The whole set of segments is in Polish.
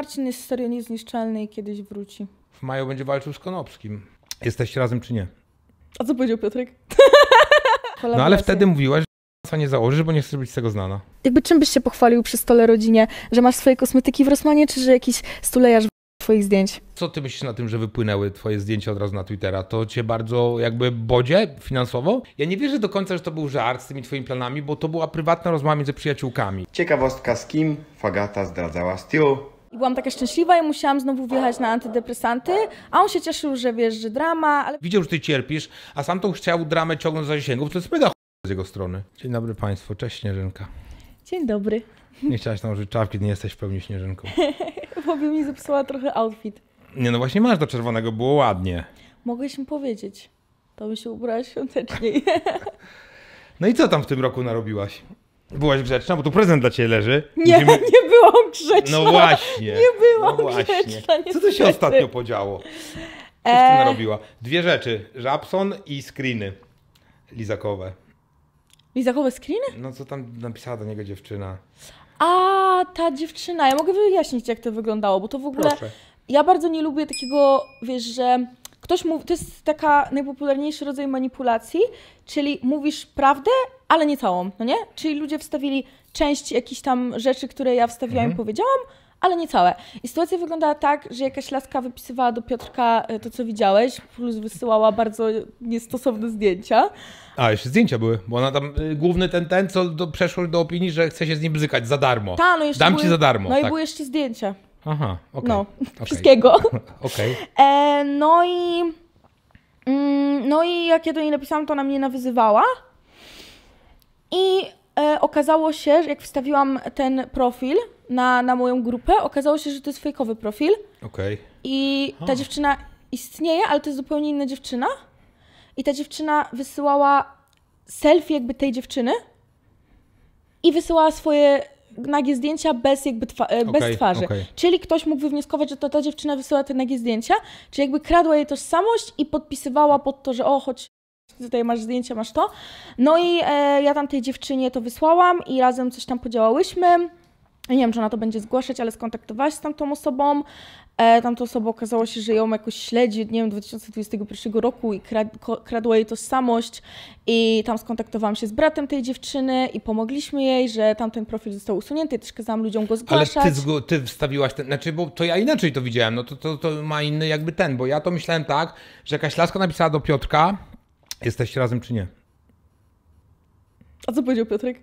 Marcin jest serio niezniszczalny i kiedyś wróci. W maju będzie walczył z Konopskim. Jesteście razem czy nie? A co powiedział Piotrek? no ale wtedy mówiłaś, że nie założysz, bo nie chcesz być z tego znana. Jakby czym byś się pochwalił przy stole rodzinie? Że masz swoje kosmetyki w Rosmanie, czy że jakiś stulejarz twoich zdjęć? Co ty myślisz na tym, że wypłynęły twoje zdjęcia od razu na Twittera? To cię bardzo jakby bodzie finansowo? Ja nie wierzę do końca, że to był żart z tymi twoimi planami, bo to była prywatna rozmowa między przyjaciółkami. Ciekawostka z kim Fagata zdradzała Stu i byłam taka szczęśliwa i musiałam znowu wjechać na antydepresanty, a on się cieszył, że wiesz, że drama, ale... Widział, że ty cierpisz, a sam to chciał dramę ciągnąć za zasięgów, to jest mega z jego strony. Dzień dobry Państwu, cześć Śnieżynka. Dzień dobry. Nie chciałaś tam czapki, nie jesteś w pełni Śnieżynką. Bo by mi zepsuła trochę outfit. Nie no właśnie masz do czerwonego, było ładnie. Mogłeś mi powiedzieć. To by się ubrała świąteczniej. no i co tam w tym roku narobiłaś? Byłaś grzeczna, bo tu prezent dla ciebie leży. Nie, Musimy... nie byłam grzeczna. No właśnie. Nie byłam no właśnie. grzeczna. Niestety. Co to się ostatnio podziało? Co e... robiła? narobiła. Dwie rzeczy. Żabson i screeny lizakowe. Lizakowe screeny? No co tam napisała do niego dziewczyna. A, ta dziewczyna. Ja mogę wyjaśnić, jak to wyglądało, bo to w ogóle... Proszę. Ja bardzo nie lubię takiego, wiesz, że Ktoś mówi, to jest taka najpopularniejszy rodzaj manipulacji, czyli mówisz prawdę, ale nie całą, no nie? Czyli ludzie wstawili część jakichś tam rzeczy, które ja wstawiłam mhm. i powiedziałam, ale nie całe. I sytuacja wyglądała tak, że jakaś laska wypisywała do Piotrka e, to, co widziałeś, plus wysyłała bardzo niestosowne zdjęcia. A, jeszcze zdjęcia były, bo ona tam, y, główny ten, ten, co do, przeszło do opinii, że chce się z nim bzykać za darmo. Ta, no jeszcze Dam były, ci za darmo. No tak. i były jeszcze zdjęcia. Aha, okay. No, okay. wszystkiego. okay. E, no i... Mm, no i jak ja do niej napisałam, to ona mnie nawyzywała. I e, okazało się, że jak wstawiłam ten profil na, na moją grupę, okazało się, że to jest fejkowy profil. Okej. I ta dziewczyna istnieje, ale to jest zupełnie inna dziewczyna. I ta dziewczyna wysyłała selfie jakby tej dziewczyny i wysyłała swoje nagie zdjęcia bez, jakby twa okay, e, bez twarzy. Okay. Czyli ktoś mógł wywnioskować, że to ta dziewczyna wysyła te nagie zdjęcia, czyli jakby kradła jej tożsamość i podpisywała pod to, że o, choć tutaj masz zdjęcie, masz to. No i e, ja tam tej dziewczynie to wysłałam i razem coś tam podziałałyśmy. Nie wiem, czy ona to będzie zgłaszać, ale skontaktowałaś się z tamtą osobą. E, tamta osoba okazało się, że ją jakoś śledzi, nie wiem, 2021 roku i kradła jej tożsamość i tam skontaktowałam się z bratem tej dziewczyny i pomogliśmy jej, że tamten profil został usunięty, też kazałam ludziom go zgłaszać. Ale ty, ty wstawiłaś ten, znaczy, bo to ja inaczej to widziałem, no to, to, to ma inny jakby ten, bo ja to myślałem tak, że jakaś laska napisała do Piotrka, jesteście razem czy nie? A co powiedział Piotrek?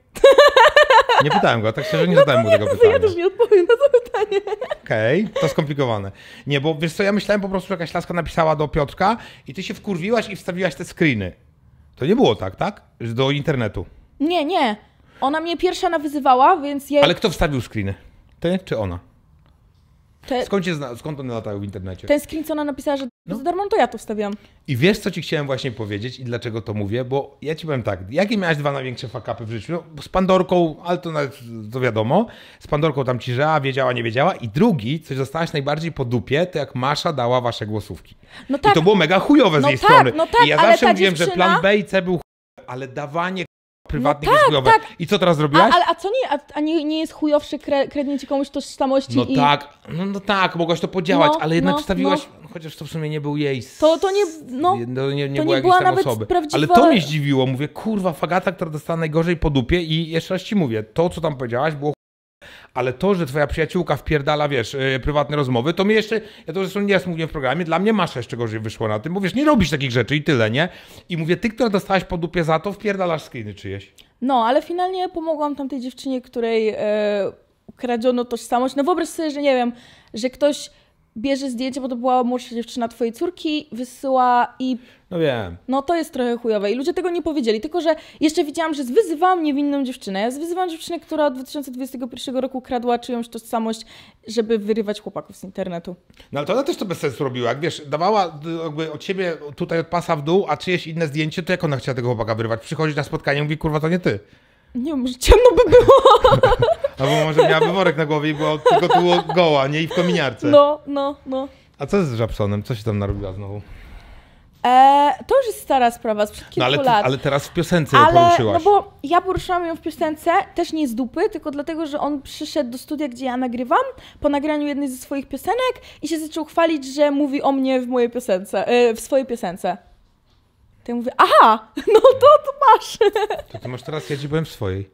Nie pytałem go, tak szczerze nie no zadałem mu tego pytania. Ja też nie odpowiem na to pytanie. Okej, okay, to skomplikowane. Nie, bo wiesz co, ja myślałem po prostu, że jakaś laska napisała do Piotrka i ty się wkurwiłaś i wstawiłaś te screeny. To nie było tak, tak? Do internetu. Nie, nie. Ona mnie pierwsza nawyzywała, więc ja... Ale kto wstawił screeny? Ty czy ona? Te... Skąd, się zna... Skąd one latały w internecie? Ten screen, co ona napisała, że no. za darmo, to ja to wstawiam. I wiesz, co ci chciałem właśnie powiedzieć i dlaczego to mówię? Bo ja ci powiem tak, jakie miałeś dwa największe fakapy w życiu? No, z Pandorką, ale to, nawet, to wiadomo, z Pandorką tam ci żała, wiedziała, nie wiedziała. I drugi, coś zostałaś najbardziej po dupie, to jak Masza dała wasze głosówki. No tak. I to było mega chujowe z no jej tak, strony. No tak, I ja zawsze mówiłem, dziewczyna... że plan B i C był chujowy, ale dawanie prywatnych no tak, jest Tak. I co teraz zrobiłaś? A, a co nie, a, a, nie, nie jest chujowszy kre, krednić komuś tożsamości No i... tak, no, no, tak, mogłaś to podziałać, no, ale jednak no, wstawiłaś, no. chociaż to w sumie nie był jej... To, to nie, no, to nie, nie, to była, nie była nawet osoby. Prawdziwa... Ale to mnie zdziwiło, mówię, kurwa, fagata, która dostała najgorzej po dupie i jeszcze raz ci mówię, to co tam powiedziałaś było ale to, że twoja przyjaciółka wpierdala, wiesz, yy, prywatne rozmowy, to mnie jeszcze, ja to zresztą nieraz mówiłem w programie, dla mnie masz jeszcze gorzej wyszło na tym, mówisz, nie robisz takich rzeczy i tyle, nie? I mówię, ty, która dostałaś po dupie za to, wpierdalasz screeny czyjeś. No, ale finalnie pomogłam tamtej dziewczynie, której yy, e, kradziono tożsamość. No wyobraź sobie, że nie wiem, że ktoś bierze zdjęcie, bo to była młodsza dziewczyna twojej córki, wysyła i no wiem. No to jest trochę chujowe i ludzie tego nie powiedzieli, tylko że jeszcze widziałam, że wyzywałam niewinną dziewczynę. Ja wyzywałam dziewczynę, która od 2021 roku kradła czyjąś tożsamość, żeby wyrywać chłopaków z internetu. No ale to ona też to bez sensu robiła. Jak wiesz, dawała y, jakby od siebie tutaj od pasa w dół, a czyjeś inne zdjęcie, to jak ona chciała tego chłopaka wyrywać? Przychodzi na spotkanie i mówi, kurwa, to nie ty. Nie wiem, może ciemno by było. Albo może miałaby worek na głowie i tylko tu goła, nie? I w kominiarce. No, no, no. A co z Żabsonem? Co się tam narobiła znowu? E, to już jest stara sprawa, sprzed kilku no ale, ty, lat. Ale teraz w piosence ale, ją no poruszyłaś. No bo ja poruszałam ją w piosence, też nie z dupy, tylko dlatego, że on przyszedł do studia, gdzie ja nagrywam, po nagraniu jednej ze swoich piosenek i się zaczął chwalić, że mówi o mnie w mojej piosence, e, w swojej piosence. To ja mówię, aha, no to, to masz. To ty masz teraz, ja ci byłem w swojej.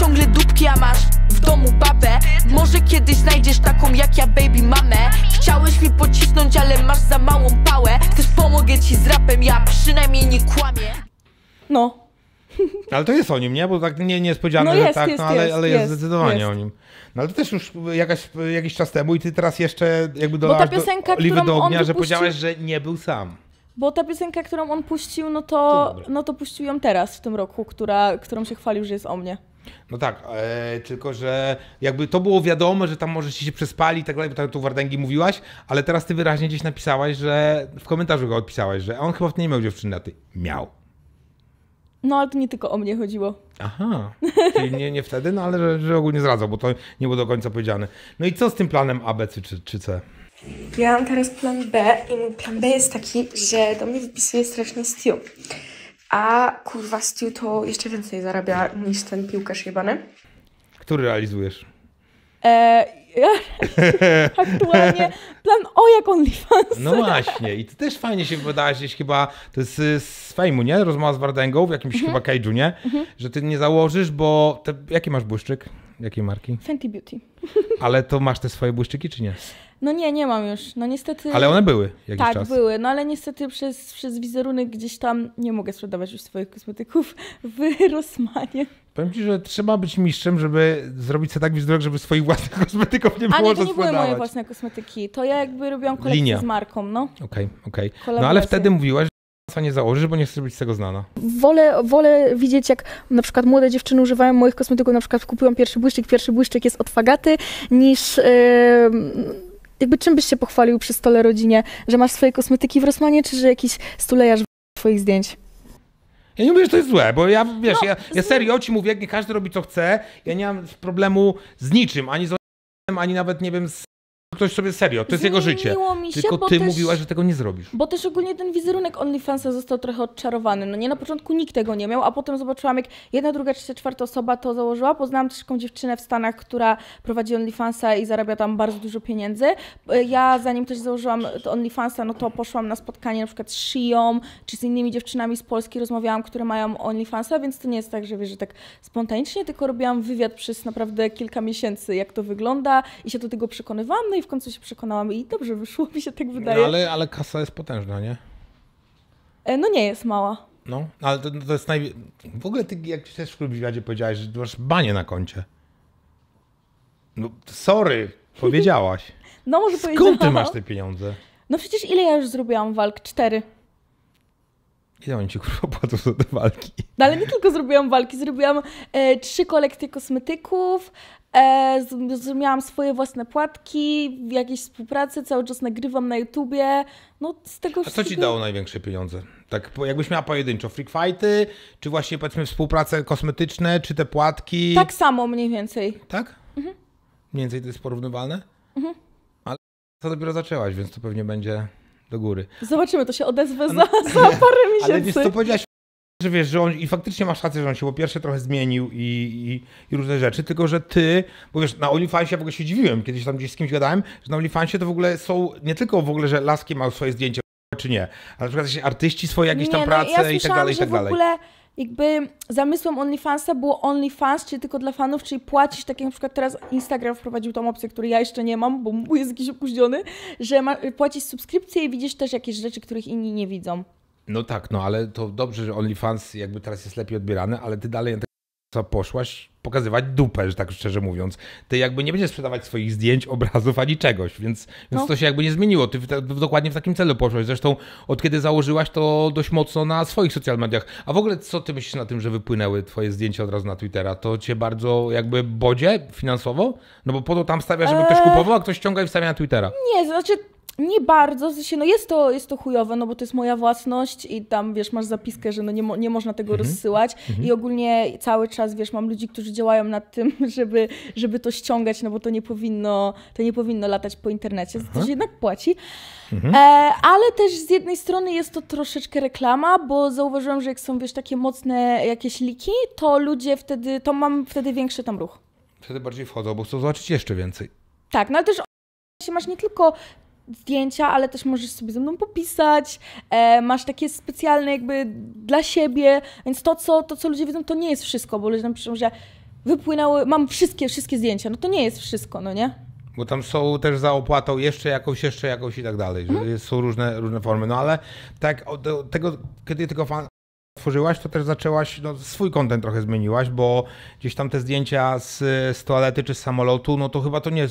Ciągle dupki, a masz w domu babę Może kiedyś znajdziesz taką jak ja baby mamę Chciałeś mi pocisnąć, ale masz za małą pałę Też pomogę ci z rapem, ja przynajmniej nie kłamię No ale to jest o nim, nie? Bo tak nie, niespodziane, no jest, że tak, jest, no, ale, ale jest, jest zdecydowanie jest. o nim. No ale to też już jakaś, jakiś czas temu i ty teraz jeszcze jakby dolałaś piosenka, do, oliwy do ognia, że powiedziałeś, że nie był sam. Bo ta piosenka, którą on puścił, no to, no to puścił ją teraz w tym roku, która, którą się chwalił, że jest o mnie. No tak, e, tylko że jakby to było wiadomo, że tam może ci się przespali i tak dalej, bo tak tu Wardęgi mówiłaś, ale teraz ty wyraźnie gdzieś napisałaś, że w komentarzu go odpisałaś, że on chyba w nie miał dziewczyny, a ty miał. No ale to nie tylko o mnie chodziło. Aha, czyli nie, nie wtedy, no ale że, że ogólnie zdradzał, bo to nie było do końca powiedziane. No i co z tym planem ABC czy, czy C? Ja mam teraz plan B i mój plan B jest taki, że do mnie wypisuje strasznie Stu. A kurwa Stu to jeszcze więcej zarabia niż ten piłkarz jebany. Który realizujesz? E, ja aktualnie plan o jak OnlyFans. No właśnie i ty też fajnie się wypowiadałaś chyba, to jest y, z fejmu, nie? Rozmowa z Wardęgą w jakimś mhm. chyba cage'u, nie? Mhm. Że ty nie założysz, bo... Te, jaki masz błyszczyk? Jakiej marki? Fenty Beauty. Ale to masz te swoje błyszczyki czy nie? No nie, nie mam już. No niestety. Ale one były jakiś tak, czas. Tak, były. No ale niestety przez, przez wizerunek gdzieś tam nie mogę sprzedawać już swoich kosmetyków w Rosmanie. Powiem ci, że trzeba być mistrzem, żeby zrobić sobie tak wizerunek, żeby swoich własnych kosmetyków nie było Ale to nie sprzedawać. były moje własne kosmetyki. To ja jakby robiłam kolekcję Linia. z marką, no. Okej, okay, okej. Okay. No ale wtedy mówiłaś, że nie założysz, bo nie chcesz być z tego znana. Wolę, wolę widzieć, jak na przykład młode dziewczyny używają moich kosmetyków, na przykład kupiłam pierwszy błyszczyk, pierwszy błyszczyk jest od Fagaty, niż... Yy jakby czym byś się pochwalił przy stole rodzinie, że masz swoje kosmetyki w Rosmanie, czy że jakiś stulejarz twoich zdjęć? Ja nie mówię, że to jest złe, bo ja, wiesz, no, ja, ja serio ci mówię, nie każdy robi co chce, ja nie mam problemu z niczym, ani z ani nawet, nie wiem, z ktoś sobie serio, to jest jego życie. Mi się, Tylko ty też, mówiłaś, że tego nie zrobisz. Bo też ogólnie ten wizerunek OnlyFansa został trochę odczarowany. No nie, na początku nikt tego nie miał, a potem zobaczyłam, jak jedna, druga, trzecia, czwarta osoba to założyła. Poznałam też taką dziewczynę w Stanach, która prowadzi OnlyFansa i zarabia tam bardzo dużo pieniędzy. E, ja zanim też założyłam OnlyFansa, no to poszłam na spotkanie na przykład z Shią, czy z innymi dziewczynami z Polski rozmawiałam, które mają OnlyFansa, więc to nie jest tak, że wiesz, że tak spontanicznie, tylko robiłam wywiad przez naprawdę kilka miesięcy, jak to wygląda i się do tego przekonywałam, no i w końcu się przekonałam i dobrze wyszło, mi się tak no, wydaje. No, ale, ale kasa jest potężna, nie? E, no nie jest mała. No, ale to, to jest naj... W ogóle ty jak też w klubiwiadzie powiedziałaś, że masz banie na koncie. No sorry, powiedziałaś. no może Skąd Skąd ty masz te pieniądze? No przecież ile ja już zrobiłam walk? Cztery. Ile oni ci kurwa płacą za te walki? No ale nie tylko zrobiłam walki, zrobiłam e, trzy kolekcje kosmetyków, e, zrobiłam swoje własne płatki, jakieś współpracy, cały czas nagrywam na YouTubie. No z tego A co ci dało największe pieniądze? Tak jakbyś miała pojedynczo freak fighty, czy właśnie powiedzmy współprace kosmetyczne, czy te płatki? Tak samo mniej więcej. Tak? Mhm. Mniej więcej to jest porównywalne? Mhm. Ale co dopiero zaczęłaś, więc to pewnie będzie do góry. Zobaczymy, to się odezwę no, za, no, za parę miesięcy. Ale wiesz co, powiedziałaś, że wiesz, że on, i faktycznie masz rację, że on się po pierwsze trochę zmienił i, i, i różne rzeczy, tylko że ty, bo wiesz, na OnlyFansie w ogóle się dziwiłem, kiedyś tam gdzieś z kimś gadałem, że na OnlyFansie to w ogóle są, nie tylko w ogóle, że laski mają swoje zdjęcia, czy nie, ale na przykład artyści swoje jakieś nie, tam no, prace ja i tak dalej, i tak dalej. W ogóle jakby zamysłem OnlyFansa było OnlyFans, czyli tylko dla fanów, czyli płacisz, tak jak na przykład teraz Instagram wprowadził tą opcję, której ja jeszcze nie mam, bo mój jest jakiś opóźniony, że ma, płacisz subskrypcję i widzisz też jakieś rzeczy, których inni nie widzą. No tak, no ale to dobrze, że OnlyFans jakby teraz jest lepiej odbierany, ale ty dalej na poszłaś, pokazywać dupę, że tak szczerze mówiąc. Ty jakby nie będziesz sprzedawać swoich zdjęć, obrazów ani czegoś, więc, no. więc to się jakby nie zmieniło. Ty w, w, dokładnie w takim celu poszłaś. Zresztą od kiedy założyłaś to dość mocno na swoich social mediach. A w ogóle co ty myślisz na tym, że wypłynęły twoje zdjęcia od razu na Twittera? To cię bardzo jakby bodzie finansowo? No bo po to tam stawia, żeby eee... ktoś kupował, a ktoś ściąga i wstawia na Twittera. Nie, znaczy nie bardzo, no jest to, jest to chujowe, no bo to jest moja własność i tam, wiesz, masz zapiskę, że no nie, mo nie można tego mhm. rozsyłać mhm. i ogólnie cały czas, wiesz, mam ludzi, którzy działają nad tym, żeby, żeby to ściągać, no bo to nie powinno, to nie powinno latać po internecie, Aha. jednak płaci. Mhm. E, ale też z jednej strony jest to troszeczkę reklama, bo zauważyłam, że jak są, wiesz, takie mocne jakieś liki, to ludzie wtedy, to mam wtedy większy tam ruch. Wtedy bardziej wchodzą, bo chcą zobaczyć jeszcze więcej. Tak, no ale też masz nie tylko zdjęcia, ale też możesz sobie ze mną popisać, e, masz takie specjalne jakby dla siebie, więc to co, to, co ludzie wiedzą, to nie jest wszystko, bo ludzie nam piszą, że wypłynęły, mam wszystkie, wszystkie zdjęcia, no to nie jest wszystko, no nie? Bo tam są też za opłatą jeszcze jakąś, jeszcze jakąś i tak dalej, mhm. są różne, różne formy, no ale tak od tego, kiedy tylko fan, tworzyłaś, to też zaczęłaś, no, swój kontent trochę zmieniłaś, bo gdzieś tam te zdjęcia z, z toalety czy z samolotu, no to chyba to nie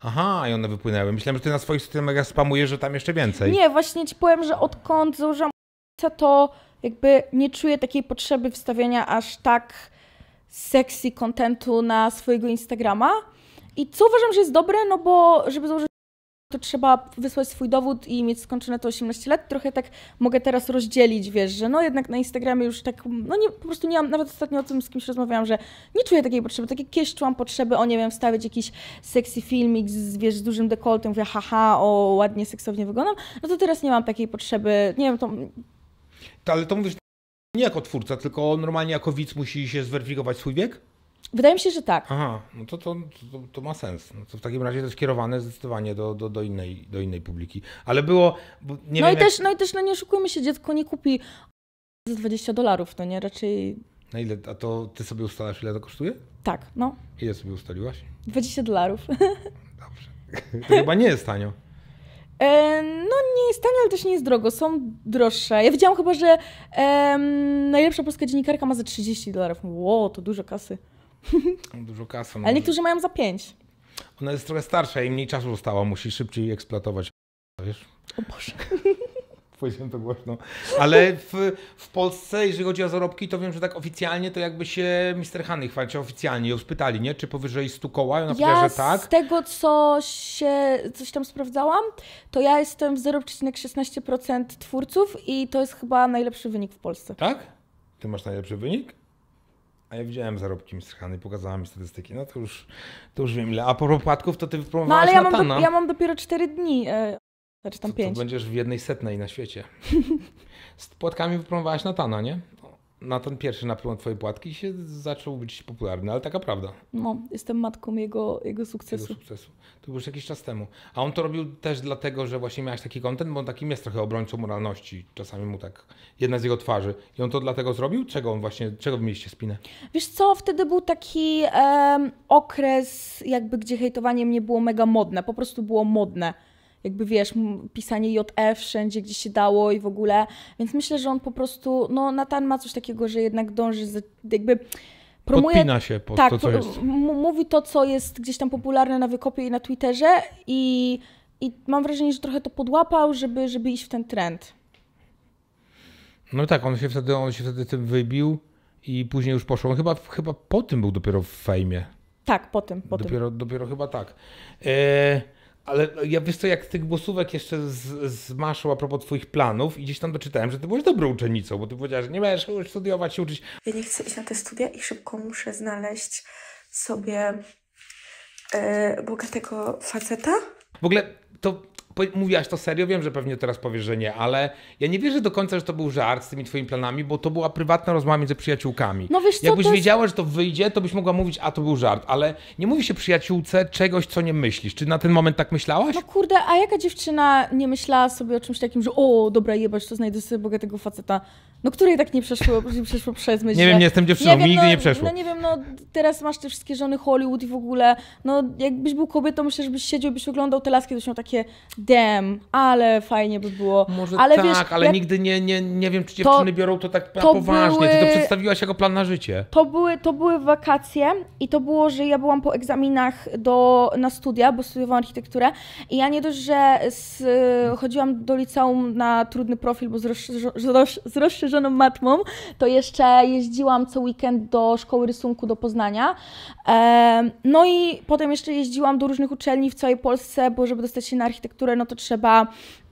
Aha, i one wypłynęły. Myślałem, że ty na swoich systemach spamujesz, że tam jeszcze więcej. Nie, właśnie ci powiem, że odkąd założyłam to jakby nie czuję takiej potrzeby wstawiania aż tak sexy kontentu na swojego Instagrama. I co uważam, że jest dobre, no bo żeby założyć to trzeba wysłać swój dowód i mieć skończone to 18 lat. Trochę tak mogę teraz rozdzielić, wiesz, że no jednak na Instagramie już tak, no nie, po prostu nie mam, nawet ostatnio o tym z kimś rozmawiałam, że nie czuję takiej potrzeby. Tak jak kiedyś czułam potrzeby, o nie wiem, wstawić jakiś sexy filmik z, wiesz, z dużym dekoltem, mówię haha, o ładnie, seksownie wyglądam, no to teraz nie mam takiej potrzeby, nie wiem, to... to ale to mówisz nie jako twórca, tylko normalnie jako widz musi się zweryfikować swój wiek? Wydaje mi się, że tak. Aha, no to, to, to, to ma sens. No to w takim razie to jest kierowane zdecydowanie do, do, do, innej, do innej publiki. Ale było. no, wiem, i jak... też, no i też, no nie oszukujmy się, dziecko nie kupi za 20 dolarów, to nie raczej. Na ile? A to ty sobie ustalasz, ile to kosztuje? Tak, no. Ile sobie ustaliłaś? 20 dolarów. Dobrze. To chyba nie jest tanio. E, no nie jest tanio, ale też nie jest drogo. Są droższe. Ja widziałam chyba, że najlepsza polska dziennikarka ma za 30 dolarów. Ło, to dużo kasy. Dużo kasy. No Ale niektórzy mają za pięć. Ona jest trochę starsza i mniej czasu została, musi szybciej eksploatować. Wiesz? O Boże. Powiedziałem to głośno. Ale w, w Polsce, jeżeli chodzi o zarobki, to wiem, że tak oficjalnie to jakby się Mr. Hany chwalił, oficjalnie ją spytali, nie? Czy powyżej 100 koła? ona ja że tak. z tego, co się, coś tam sprawdzałam, to ja jestem w 0,16% twórców i to jest chyba najlepszy wynik w Polsce. Tak? Ty masz najlepszy wynik? A ja widziałem zarobki Mistrz Hany, pokazała mi statystyki. No to już, to już wiem ile. A po płatków to ty no, wypromowałeś No ale ja mam, do, ja mam dopiero 4 dni, yy, znaczy tam to, 5. To będziesz w jednej setnej na świecie. Z płatkami wypromowałaś Natana, nie? na ten pierwszy napełnił Twojej płatki się zaczął być popularny, ale taka prawda. No, jestem matką jego, jego sukcesu. Jego sukcesu. To już jakiś czas temu. A on to robił też dlatego, że właśnie miałeś taki kontent, bo on takim jest trochę obrońcą moralności. Czasami mu tak, jedna z jego twarzy. I on to dlatego zrobił? Czego on właśnie, czego mieliście spinę? Wiesz co, wtedy był taki um, okres jakby, gdzie hejtowanie mnie było mega modne, po prostu było modne jakby wiesz, pisanie JF wszędzie, gdzie się dało i w ogóle. Więc myślę, że on po prostu, no Natan ma coś takiego, że jednak dąży, za, jakby promuje, Podpina się po tak, to, co jest. Mówi to, co jest gdzieś tam popularne na Wykopie i na Twitterze i, i mam wrażenie, że trochę to podłapał, żeby, żeby iść w ten trend. No tak, on się wtedy, on się wtedy tym wybił i później już poszło. On chyba, chyba po tym był dopiero w fejmie. Tak, po tym. Po dopiero, tym. dopiero chyba tak. Eee, ale no, ja wiesz co, jak z tych głosówek jeszcze z, z Maszą a propos twoich planów i gdzieś tam doczytałem, że ty byłeś dobrą uczennicą, bo ty powiedziałaś, że nie będziesz studiować, się uczyć. Ja nie chcę iść na te studia i szybko muszę znaleźć sobie yy, bogatego faceta. W ogóle to mówiłaś to serio, wiem, że pewnie teraz powiesz, że nie, ale ja nie wierzę do końca, że to był żart z tymi twoimi planami, bo to była prywatna rozmowa między przyjaciółkami. No wiesz co, Jakbyś to... wiedziała, że to wyjdzie, to byś mogła mówić, a to był żart, ale nie mówi się przyjaciółce czegoś, co nie myślisz. Czy na ten moment tak myślałaś? No kurde, a jaka dziewczyna nie myślała sobie o czymś takim, że o, dobra, jebać, to znajdę sobie bogatego faceta. No której tak nie przeszło, nie przeszło przez myśl? Nie wiem, nie jestem dziewczyną, nie wiem, nigdy no, nie przeszło. No nie wiem, no teraz masz te wszystkie żony Hollywood i w ogóle, no jakbyś był kobietą, myślę, żebyś siedział i byś oglądał te laski, to miał takie damn, ale fajnie by było. Może ale tak, wiesz, ale jak... nigdy nie, nie, nie wiem, czy dziewczyny to, biorą to tak to poważnie. Były... Ty to przedstawiłaś jako plan na życie. To były, to były wakacje i to było, że ja byłam po egzaminach do, na studia, bo studiowałam architekturę i ja nie dość, że z, chodziłam do liceum na trudny profil, bo z, roz, z, roz, z rozszerzoną matmą, to jeszcze jeździłam co weekend do szkoły rysunku do Poznania. No i potem jeszcze jeździłam do różnych uczelni w całej Polsce, bo żeby dostać się na architekturę, no to trzeba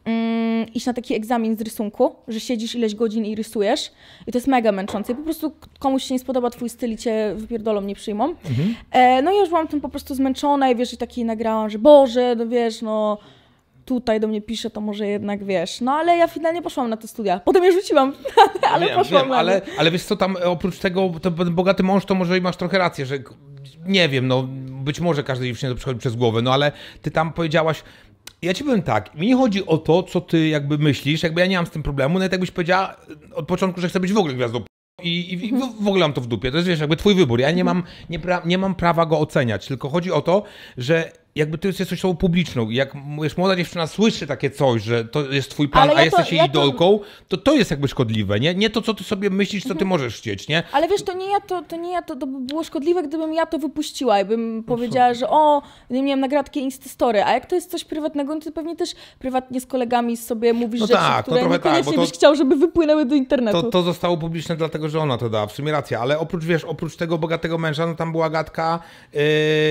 mm, iść na taki egzamin z rysunku, że siedzisz ileś godzin i rysujesz. I to jest mega męczące. po prostu komuś się nie spodoba twój styl i cię wypierdolą, nie przyjmą. Mhm. E, no i już byłam tym po prostu zmęczona i wiesz, i taki nagrałam, że Boże, no wiesz, no tutaj do mnie pisze, to może jednak wiesz. No ale ja finalnie poszłam na te studia. Potem je rzuciłam, ale wiem, poszłam. Wiem, ale, ale wiesz co, tam e, oprócz tego, ten bogaty mąż, to może i masz trochę rację, że nie wiem, no być może już dziewczynie to przychodzi przez głowę, no ale ty tam powiedziałaś, ja ci powiem tak, mi nie chodzi o to, co ty jakby myślisz, jakby ja nie mam z tym problemu, nawet jakbyś powiedziała e, od początku, że chcę być w ogóle gwiazdą i, i, w ogóle mam to w dupie. To jest, wiesz, jakby twój wybór. Ja nie mam, nie, pra, nie mam prawa go oceniać, tylko chodzi o to, że jakby to jest coś publiczną. Jak wiesz, młoda dziewczyna słyszy takie coś, że to jest twój plan, ja a jesteś to, jej ja idolką, to... to to jest jakby szkodliwe, nie? Nie to, co ty sobie myślisz, co ty mhm. możesz chcieć, nie? Ale wiesz, to nie ja to, to nie ja to, to by było szkodliwe, gdybym ja to wypuściła i bym powiedziała, że o, nie miałem nagradki Instastory, a jak to jest coś prywatnego, no to pewnie też prywatnie z kolegami sobie mówisz no rzeczy, tak, które no niekoniecznie tak, byś chciał, żeby wypłynęły do internetu. To, to zostało publiczne dlatego, że ona to dała, w sumie racja, ale oprócz, wiesz, oprócz tego bogatego męża, no tam była gadka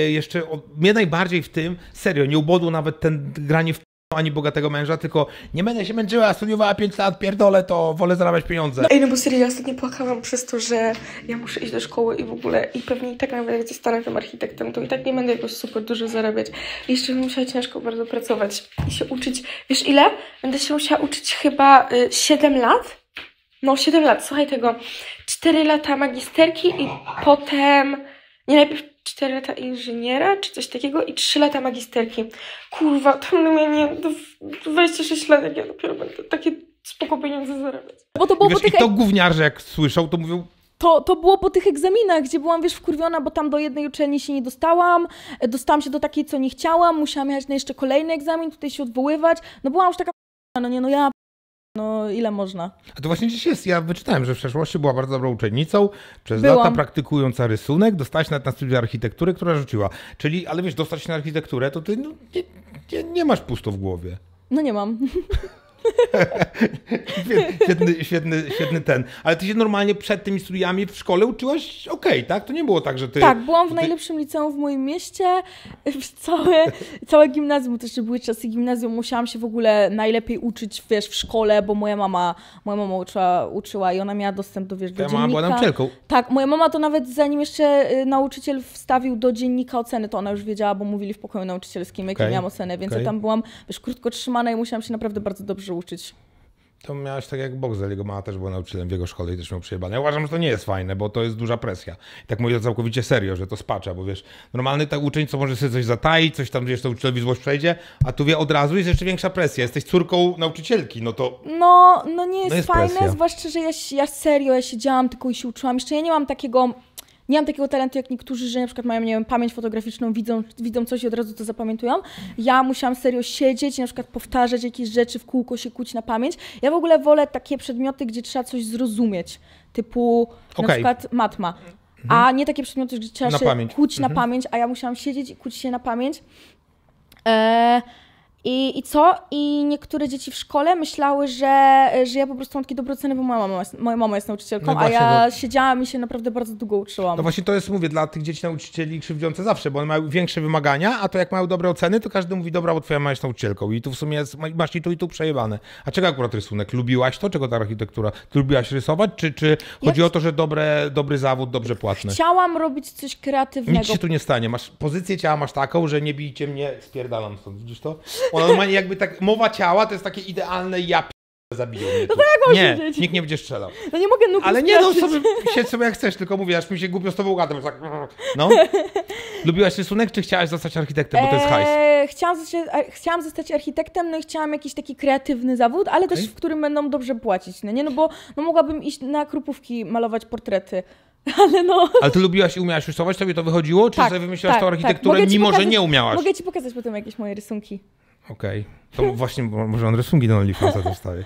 yy, jeszcze, o, mnie najbardziej w tym, serio, nie ubodło nawet ten granie w ani bogatego męża, tylko nie będę się męczyła, studiowała 5 lat, pierdolę, to wolę zarabiać pieniądze. No, ej, no bo serio, ja ostatnio płakałam przez to, że ja muszę iść do szkoły i w ogóle, i pewnie i tak nawet jak zostanę tym architektem, to i tak nie będę jakoś super dużo zarabiać. I jeszcze będę musiała ciężko bardzo pracować i się uczyć. Wiesz ile? Będę się musiała uczyć chyba y, 7 lat? No 7 lat, słuchaj tego. 4 lata magisterki i potem... Nie, najpierw 4 lata inżyniera, czy coś takiego, i 3 lata magisterki. Kurwa, to mnie nie, 26 lat, jak ja dopiero będę takie spoko pieniądze zarabiać. Bo to było wiesz, po tych... I to gówniarze jak słyszał, to mówił. to, to było po tych egzaminach, gdzie byłam, wiesz, wkurwiona, bo tam do jednej uczelni się nie dostałam, e, dostałam się do takiej, co nie chciałam, musiałam jechać na jeszcze kolejny egzamin, tutaj się odwoływać, no byłam już taka no nie, no ja no ile można. A to właśnie dziś jest, ja wyczytałem, że w przeszłości była bardzo dobrą uczennicą, przez Byłam. lata praktykująca rysunek, dostałaś na studia architektury, która rzuciła. Czyli, ale wiesz, dostać się na architekturę, to ty no, nie, nie, nie masz pusto w głowie. No nie mam. świetny, świetny, świetny ten. Ale ty się normalnie przed tymi studiami w szkole uczyłaś okej, okay, tak? To nie było tak, że ty... Tak, byłam w ty... najlepszym liceum w moim mieście, w całe, całe gimnazjum, też były czasy gimnazjum, musiałam się w ogóle najlepiej uczyć, wiesz, w szkole, bo moja mama, moja mama uczyła, uczyła i ona miała dostęp do, wiesz, do Twoja dziennika. mama była nauczycielką. Tak, moja mama to nawet zanim jeszcze y, nauczyciel wstawił do dziennika oceny, to ona już wiedziała, bo mówili w pokoju nauczycielskim, jakie okay. miałam ocenę, więc okay. ja tam byłam, wiesz, krótko trzymana i musiałam się naprawdę bardzo dobrze uczyć. To miałeś tak jak Boxel, jego mama też była nauczycielem w jego szkole i też miał przejebane. Ja uważam, że to nie jest fajne, bo to jest duża presja. I tak mówię całkowicie serio, że to spacza, bo wiesz, normalny tak uczeń, co może sobie coś zataić, coś tam, wiesz, to uczniowi złość przejdzie, a tu wie od razu jest jeszcze większa presja. Jesteś córką nauczycielki, no to... No, no nie no jest, no jest fajne, presja. zwłaszcza, że ja, ja serio, ja siedziałam tylko i się uczyłam. Jeszcze ja nie mam takiego nie mam takiego talentu jak niektórzy, że na przykład mają, nie wiem, pamięć fotograficzną, widzą, widzą coś i od razu to zapamiętują. Ja musiałam serio siedzieć i na przykład powtarzać jakieś rzeczy w kółko, się kuć na pamięć. Ja w ogóle wolę takie przedmioty, gdzie trzeba coś zrozumieć, typu okay. na przykład matma. Mhm. A nie takie przedmioty, gdzie trzeba na się pamięć. mhm. na pamięć, a ja musiałam siedzieć i kuć się na pamięć. Eee, i, I co? I niektóre dzieci w szkole myślały, że, że ja po prostu mam takie oceny, bo moja mama, jest, moja mama jest nauczycielką, no właśnie, a ja no. siedziałam i się naprawdę bardzo długo uczyłam. No właśnie to jest, mówię, dla tych dzieci nauczycieli krzywdzące zawsze, bo one mają większe wymagania, a to jak mają dobre oceny, to każdy mówi, dobra, bo twoja mama jest nauczycielką i tu w sumie jest, masz i tu i tu przejebane. A czego akurat rysunek? Lubiłaś to? Czego ta architektura? Ty lubiłaś rysować? Czy, czy chodzi ja... o to, że dobre, dobry zawód, dobrze płatny? Chciałam robić coś kreatywnego. Nic się tu nie stanie. Masz pozycję ciała masz taką, że nie bijcie mnie, spierdalam stąd, widzisz to? Ona normalnie jakby tak, mowa ciała to jest takie idealne ja zabiją mnie no tu. No tak, nie, siedzieć. nikt nie będzie strzelał. No nie mogę nuki Ale nie, no sobie, siedź sobie jak chcesz, tylko mówię, aż mi się głupio z tobą gadam. Tak, no. Lubiłaś rysunek, czy chciałaś zostać architektem, bo to jest hajs? Eee, chciałam, zostać, chciałam zostać architektem, no i chciałam jakiś taki kreatywny zawód, ale okay. też w którym będą dobrze płacić, no nie? No bo no mogłabym iść na krupówki malować portrety. Ale no. Ale ty lubiłaś i umiałaś rysować, tobie to wychodziło? Czy tak, sobie wymyślałaś tak, tą tak. architekturę, tak. mimo pokazać, że nie umiałaś? Mogę ci pokazać potem jakieś moje rysunki. Okej. Okay. To właśnie może on rysunki do OnlyFansa dostaje.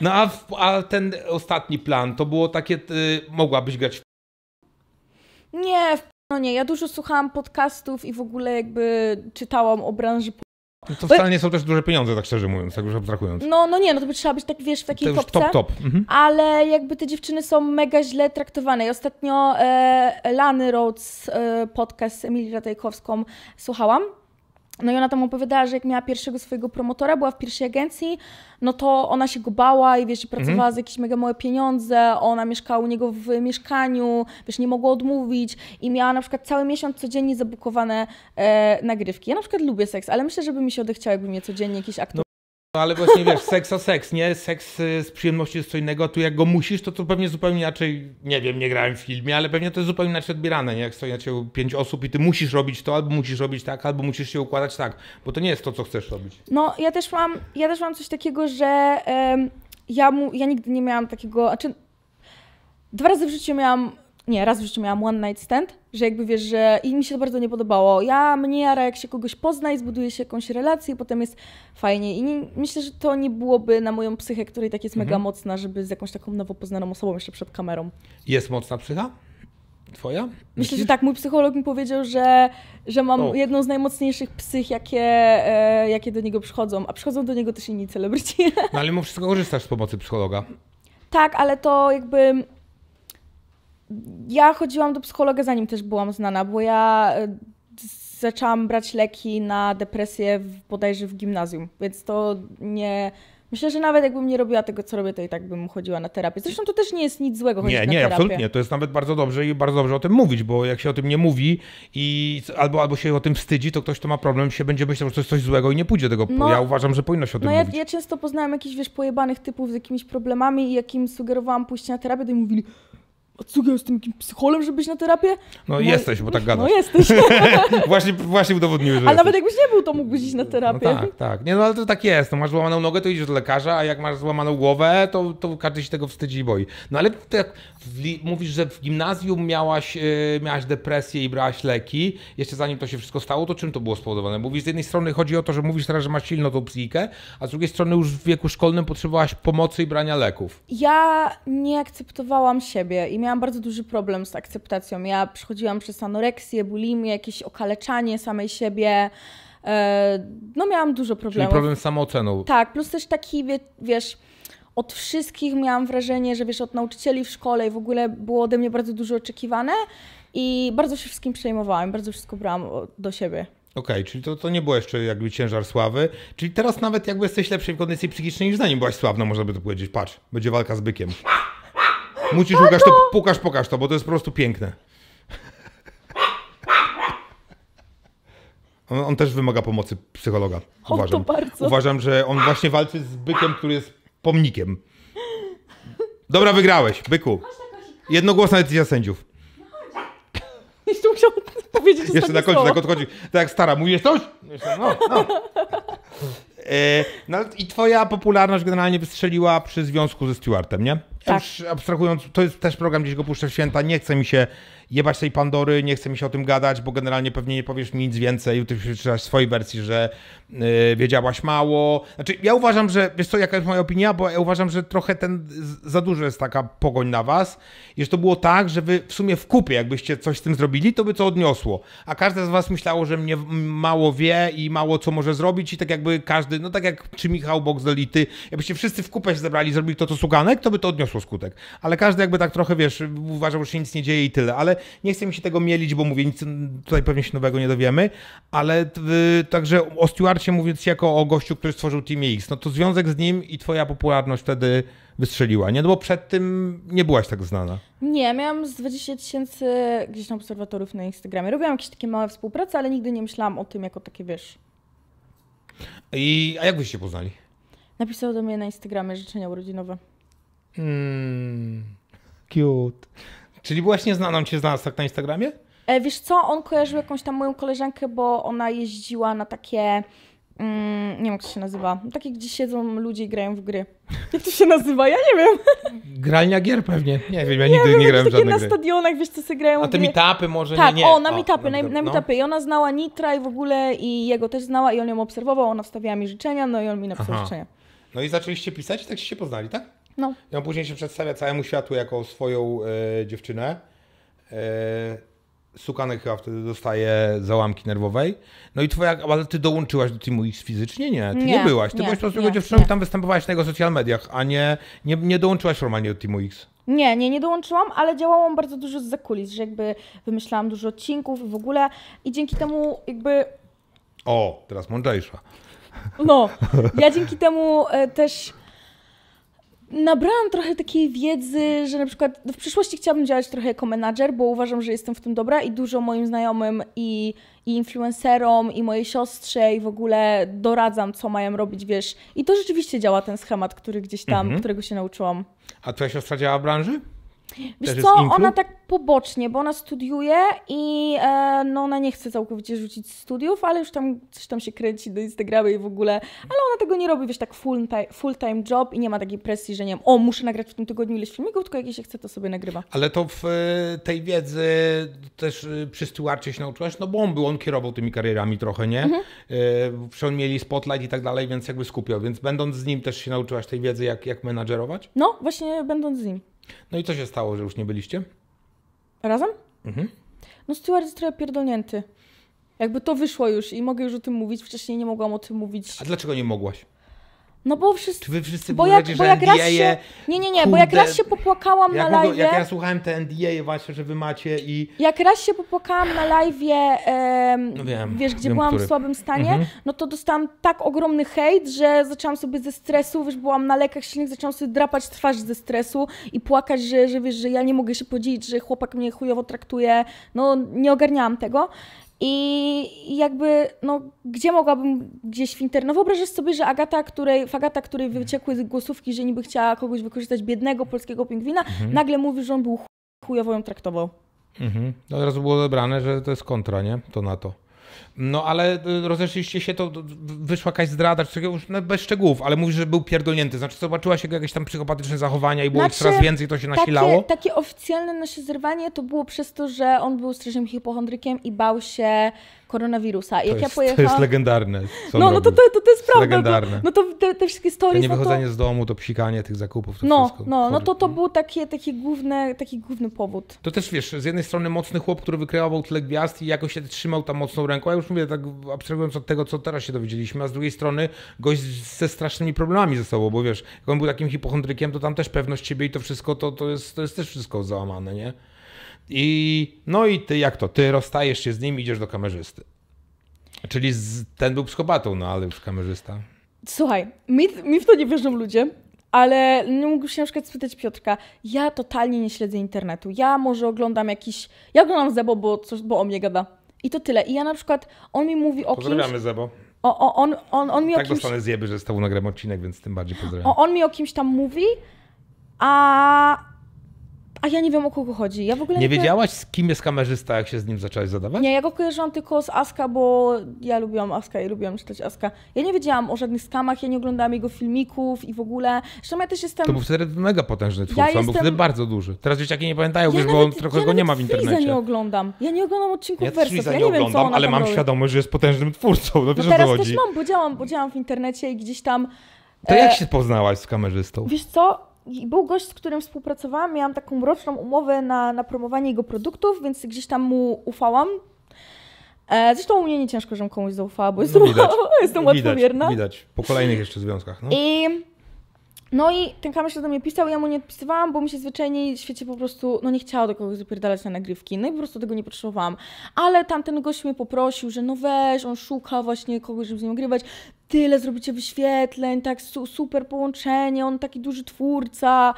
No a, w, a ten ostatni plan, to było takie, ty mogłabyś grać w... Nie, w no nie, ja dużo słuchałam podcastów i w ogóle jakby czytałam o branży no to wcale nie są też duże pieniądze, tak szczerze mówiąc, tak już abstrahując. No, no nie, no to by trzeba być tak, wiesz, w takiej to topce. Top, top. Mhm. Ale jakby te dziewczyny są mega źle traktowane. I ostatnio e, Lany Rhodes e, podcast z Emilią Ratajkowską słuchałam no i ona tam opowiadała, że jak miała pierwszego swojego promotora, była w pierwszej agencji, no to ona się go bała i wiesz, że mhm. pracowała mhm. za jakieś mega małe pieniądze, ona mieszkała u niego w mieszkaniu, wiesz, nie mogła odmówić i miała na przykład cały miesiąc codziennie zabukowane e, nagrywki. Ja na przykład lubię seks, ale myślę, żeby mi się odechciało, jakby mnie codziennie jakiś aktor no ale właśnie wiesz, seks a seks, nie? Seks y, z przyjemności jest co innego, tu jak go musisz, to to pewnie zupełnie inaczej, nie wiem, nie grałem w filmie, ale pewnie to jest zupełnie inaczej odbierane, nie? Jak stoi na ciebie pięć osób i ty musisz robić to, albo musisz robić tak, albo musisz się układać tak, bo to nie jest to, co chcesz robić. No, ja też mam, ja też mam coś takiego, że ja, mu, ja nigdy nie miałam takiego, znaczy dwa razy w życiu miałam nie, raz w życiu miałam one night stand, że jakby wiesz, że i mi się to bardzo nie podobało. Ja mnie jara, jak się kogoś pozna i zbuduje się jakąś relację, i potem jest fajnie. I nie, myślę, że to nie byłoby na moją psychę, której tak jest mhm. mega mocna, żeby z jakąś taką nowo poznaną osobą jeszcze przed kamerą. Jest mocna psycha? Twoja? Myślę, że tak. Mój psycholog mi powiedział, że, że mam o. No. jedną z najmocniejszych psych, jakie, e, jakie do niego przychodzą, a przychodzą do niego też inni celebryci. No ale mu wszystko korzystasz z pomocy psychologa. Tak, ale to jakby ja chodziłam do psychologa zanim też byłam znana, bo ja e, zaczęłam brać leki na depresję w, bodajże w gimnazjum, więc to nie... Myślę, że nawet jakbym nie robiła tego, co robię, to i tak bym chodziła na terapię. Zresztą to też nie jest nic złego nie, na nie, terapię. absolutnie. To jest nawet bardzo dobrze i bardzo dobrze o tym mówić, bo jak się o tym nie mówi i albo, albo się o tym wstydzi, to ktoś, kto ma problem, się będzie myślał, że to jest coś złego i nie pójdzie tego. No, ja uważam, że powinno się o tym no, mówić. Ja, ja często poznałem jakichś, wiesz, pojebanych typów z jakimiś problemami i jakim sugerowałam pójść na terapię, to i mówili, ja z tym psycholem, żeby być na terapię? No, no jesteś, bo tak no gadasz. No jesteś. właśnie, właśnie udowodniłeś, że A nawet jakbyś nie był, to mógłbyś iść na terapię. No, tak, tak. Nie, no ale to tak jest. No, masz złamaną nogę, to idziesz do lekarza, a jak masz złamaną głowę, to, to każdy się tego wstydzi i boi. No ale tak, mówisz, że w gimnazjum miałaś, yy, miałaś depresję i brałaś leki, jeszcze zanim to się wszystko stało, to czym to było spowodowane? Mówisz, z jednej strony chodzi o to, że mówisz teraz, że masz silną tą psychikę, a z drugiej strony już w wieku szkolnym potrzebowałaś pomocy i brania leków. Ja nie akceptowałam siebie i miałam bardzo duży problem z akceptacją. Ja przechodziłam przez anoreksję, bulimię, jakieś okaleczanie samej siebie. E, no miałam dużo problemów. Czyli problem z samooceną. Tak, plus też taki, wiesz, od wszystkich miałam wrażenie, że wiesz, od nauczycieli w szkole i w ogóle było ode mnie bardzo dużo oczekiwane i bardzo się wszystkim przejmowałam, bardzo wszystko brałam do siebie. Okej, okay, czyli to, to nie było jeszcze jakby ciężar sławy. Czyli teraz nawet jakby jesteś lepszej w kondycji psychicznej niż zanim byłaś sławna, można by to powiedzieć. Patrz, będzie walka z bykiem. Musisz, Łukasz, to pukasz, pokaż to, bo to jest po prostu piękne. On, on też wymaga pomocy psychologa. On uważam. to bardzo. Uważam, że on właśnie walczy z bykiem, który jest pomnikiem. Dobra, wygrałeś, byku. Jednogłosna decyzja sędziów. Jeszcze musiał powiedzieć Jeszcze na końcu, tak odchodzi. Tak jak stara, mówisz coś? Jeszcze, no, no. E, no. I twoja popularność generalnie wystrzeliła przy związku ze Stewartem, nie? Tak. Już abstrahując, to jest też program, gdzieś go puszczę w święta, nie chce mi się jebać tej Pandory, nie chce mi się o tym gadać, bo generalnie pewnie nie powiesz mi nic więcej, ty przeczytasz swojej wersji, że yy, wiedziałaś mało. Znaczy, ja uważam, że, wiesz co, jaka jest moja opinia, bo ja uważam, że trochę ten, za dużo jest taka pogoń na was i że to było tak, że wy w sumie w kupie, jakbyście coś z tym zrobili, to by co odniosło. A każde z was myślało, że mnie mało wie i mało co może zrobić i tak jakby każdy, no tak jak czy Michał Boxdel i jakbyście wszyscy w kupę się zebrali, zrobili to, to suganek, to by to odniosło skutek. Ale każdy jakby tak trochę, wiesz, uważał, że się nic nie dzieje i tyle. Ale nie chcę mi się tego mielić, bo mówię, nic tutaj pewnie się nowego nie dowiemy, ale y, także o Stewarcie mówiąc jako o gościu, który stworzył Team X, no to związek z nim i twoja popularność wtedy wystrzeliła, nie? No bo przed tym nie byłaś tak znana. Nie, miałam z 20 tysięcy gdzieś na obserwatorów na Instagramie. Robiłam jakieś takie małe współprace, ale nigdy nie myślałam o tym jako takie, wiesz... I, a jak byście poznali? Napisał do mnie na Instagramie życzenia urodzinowe. Mm, cute. Czyli byłaś nieznaną, cię znalazł tak na Instagramie? E, wiesz co, on kojarzył jakąś tam moją koleżankę, bo ona jeździła na takie... Mm, nie wiem, jak to się nazywa. Takie, gdzie siedzą ludzie i grają w gry. Jak to się nazywa? Ja nie wiem. Gralnia gier pewnie. Nie wiem, ja nigdy nie, nie grałem w żadne na stadionach, wiesz, co sobie grają A te meetupy może? Tak, nie, nie. o, na meetupy, no, na, na no. meetupy. No. I ona znała Nitra i w ogóle, i jego też znała i on ją obserwował, ona wstawiała mi życzenia, no i on mi napisał Aha. życzenia. No i zaczęliście pisać i tak się poznali, tak? No. I on później się przedstawia całemu światu jako swoją e, dziewczynę. E, Sukany chyba wtedy dostaje załamki nerwowej. No i twoja, ale ty dołączyłaś do Teamu X fizycznie? Nie, ty nie, nie byłaś. Ty nie, byłaś po prostu jego dziewczyną i tam występowałaś na jego social mediach, a nie, nie, nie dołączyłaś formalnie do Teamu X. Nie, nie, nie dołączyłam, ale działałam bardzo dużo z zakulis, że jakby wymyślałam dużo odcinków i w ogóle i dzięki temu jakby... O, teraz mądrzejsza. No, ja dzięki temu e, też nabrałam trochę takiej wiedzy, że na przykład w przyszłości chciałabym działać trochę jako menadżer, bo uważam, że jestem w tym dobra i dużo moim znajomym i, i influencerom i mojej siostrze i w ogóle doradzam, co mają robić, wiesz. I to rzeczywiście działa ten schemat, który gdzieś tam, mhm. którego się nauczyłam. A twoja siostra działa w branży? Wiesz co, ona tak pobocznie, bo ona studiuje i e, no ona nie chce całkowicie rzucić studiów, ale już tam coś tam się kręci do Instagramy i w ogóle, ale ona tego nie robi, wiesz, tak full, time, full time job i nie ma takiej presji, że nie wiem, o muszę nagrać w tym tygodniu ileś filmików, tylko jak się chce, to sobie nagrywa. Ale to w e, tej wiedzy też e, przy Stewarcie się nauczyłaś, no bo on był, on kierował tymi karierami trochę, nie? Mhm. E, mieli spotlight i tak dalej, więc jakby skupiał, więc będąc z nim też się nauczyłaś tej wiedzy, jak, jak menadżerować? No, właśnie będąc z nim. No i co się stało, że już nie byliście? Razem? Mhm. No steward jest trochę pierdolnięty. Jakby to wyszło już i mogę już o tym mówić. Wcześniej nie mogłam o tym mówić. A dlaczego nie mogłaś? No bo wszyscy. Czy wy wszyscy bo jak, bo jak raz się, Nie, nie, nie, kurde, bo jak raz się popłakałam na live. Jak ja słuchałem te NDA właśnie, że wy macie i. Jak raz się popłakałam na live, no wiesz, gdzie wiem, byłam który. w słabym stanie, mhm. no to dostałam tak ogromny hejt, że zaczęłam sobie ze stresu, wiesz, byłam na lekach silnych, zaczęłam sobie drapać twarz ze stresu i płakać, że, że wiesz, że ja nie mogę się podzielić, że chłopak mnie chujowo traktuje. No nie ogarniałam tego. I jakby, no, gdzie mogłabym gdzieś w inter... No wyobrażasz sobie, że Agata, której, Agata, której mhm. wyciekły głosówki, że niby chciała kogoś wykorzystać, biednego polskiego pingwina, mhm. nagle mówi, że on był chujowo ją traktował. Mhm. No, od razu było odebrane, że to jest kontra, nie? To na to. No ale y, rozeszliście się, to wyszła jakaś zdrada, czy coś, już no, bez szczegółów, ale mówisz, że był pierdolnięty, znaczy zobaczyła się jakieś tam psychopatyczne zachowania i było znaczy, coraz więcej, to się nasilało? Takie, takie oficjalne nasze zerwanie to było przez to, że on był strasznym hipochondrykiem i bał się koronawirusa. I jak jest, ja pojechałam... To jest legendarne. no, no to, to, to, jest prawda. Legendarne. No to te, te wszystkie stories... No to niewychodzenie no to... z domu, to psikanie tych zakupów, to no, wszystko. No, no to to był taki, taki główny, taki główny powód. To też wiesz, z jednej strony mocny chłop, który wykreował tyle gwiazd i jakoś się trzymał tam mocną ręką, ja już mówię tak abstrahując od tego, co teraz się dowiedzieliśmy, a z drugiej strony gość ze strasznymi problemami ze sobą, bo wiesz, jak on był takim hipochondrykiem, to tam też pewność siebie i to wszystko, to, to, jest, to jest też wszystko załamane, nie? I no i ty jak to? Ty rozstajesz się z nim, idziesz do kamerzysty. Czyli z, ten był psychopatą, no ale już kamerzysta. Słuchaj, mi, mi w to nie wierzą ludzie, ale nie mógłbyś się na przykład spytać Piotrka, ja totalnie nie śledzę internetu, ja może oglądam jakiś, ja oglądam Zebo, bo, coś, bo o mnie gada. I to tyle. I ja na przykład, on mi mówi o Pozdrawiamy kimś... Zebo. O, o, on, on, on mi tak o kimś... zjeby, że z tobą nagram odcinek, więc tym bardziej pozdrawiam. O, on mi o kimś tam mówi, a a ja nie wiem o kogo chodzi. Ja w ogóle nie, nie wiedziałaś, z kim jest kamerzysta, jak się z nim zaczęłaś zadawać? Nie, ja go kojarzyłam tylko z Aska, bo ja lubiłam Aska i lubiłam czytać Aska. Ja nie wiedziałam o żadnych skamach, ja nie oglądałam jego filmików i w ogóle. Zresztą ja też jestem. To był wtedy mega potężny twórca, ja jestem... on był wtedy bardzo duży. Teraz dzieciaki nie pamiętają, ja wiesz, nawet, bo on trochę ja go nie ma w internecie. Ja nie oglądam. Ja nie oglądam odcinków ja wersów. Ja nie, oglądam, wiem, co ale mam robi. świadomość, że jest potężnym twórcą. No, no teraz też mam, bo działam, bo działam w internecie i gdzieś tam. To jak e, się poznałaś z kamerzystą? Wiesz co, i był gość, z którym współpracowałam, miałam taką roczną umowę na, na promowanie jego produktów, więc gdzieś tam mu ufałam. E, zresztą u mnie nie ciężko, żebym komuś zaufała, bo jestem, no widać, jestem widać, łatwowierna. Widać, po kolejnych jeszcze związkach. No. I no i ten kamerz do mnie pisał, ja mu nie odpisywałam, bo mi się zwyczajnie w świecie po prostu, no nie chciała do kogoś zapierdalać na nagrywki, no i po prostu tego nie potrzebowałam. Ale tamten gość mnie poprosił, że no weź, on szuka właśnie kogoś, żeby z nim ogrywać, tyle zrobicie wyświetleń, tak su super połączenie, on taki duży twórca.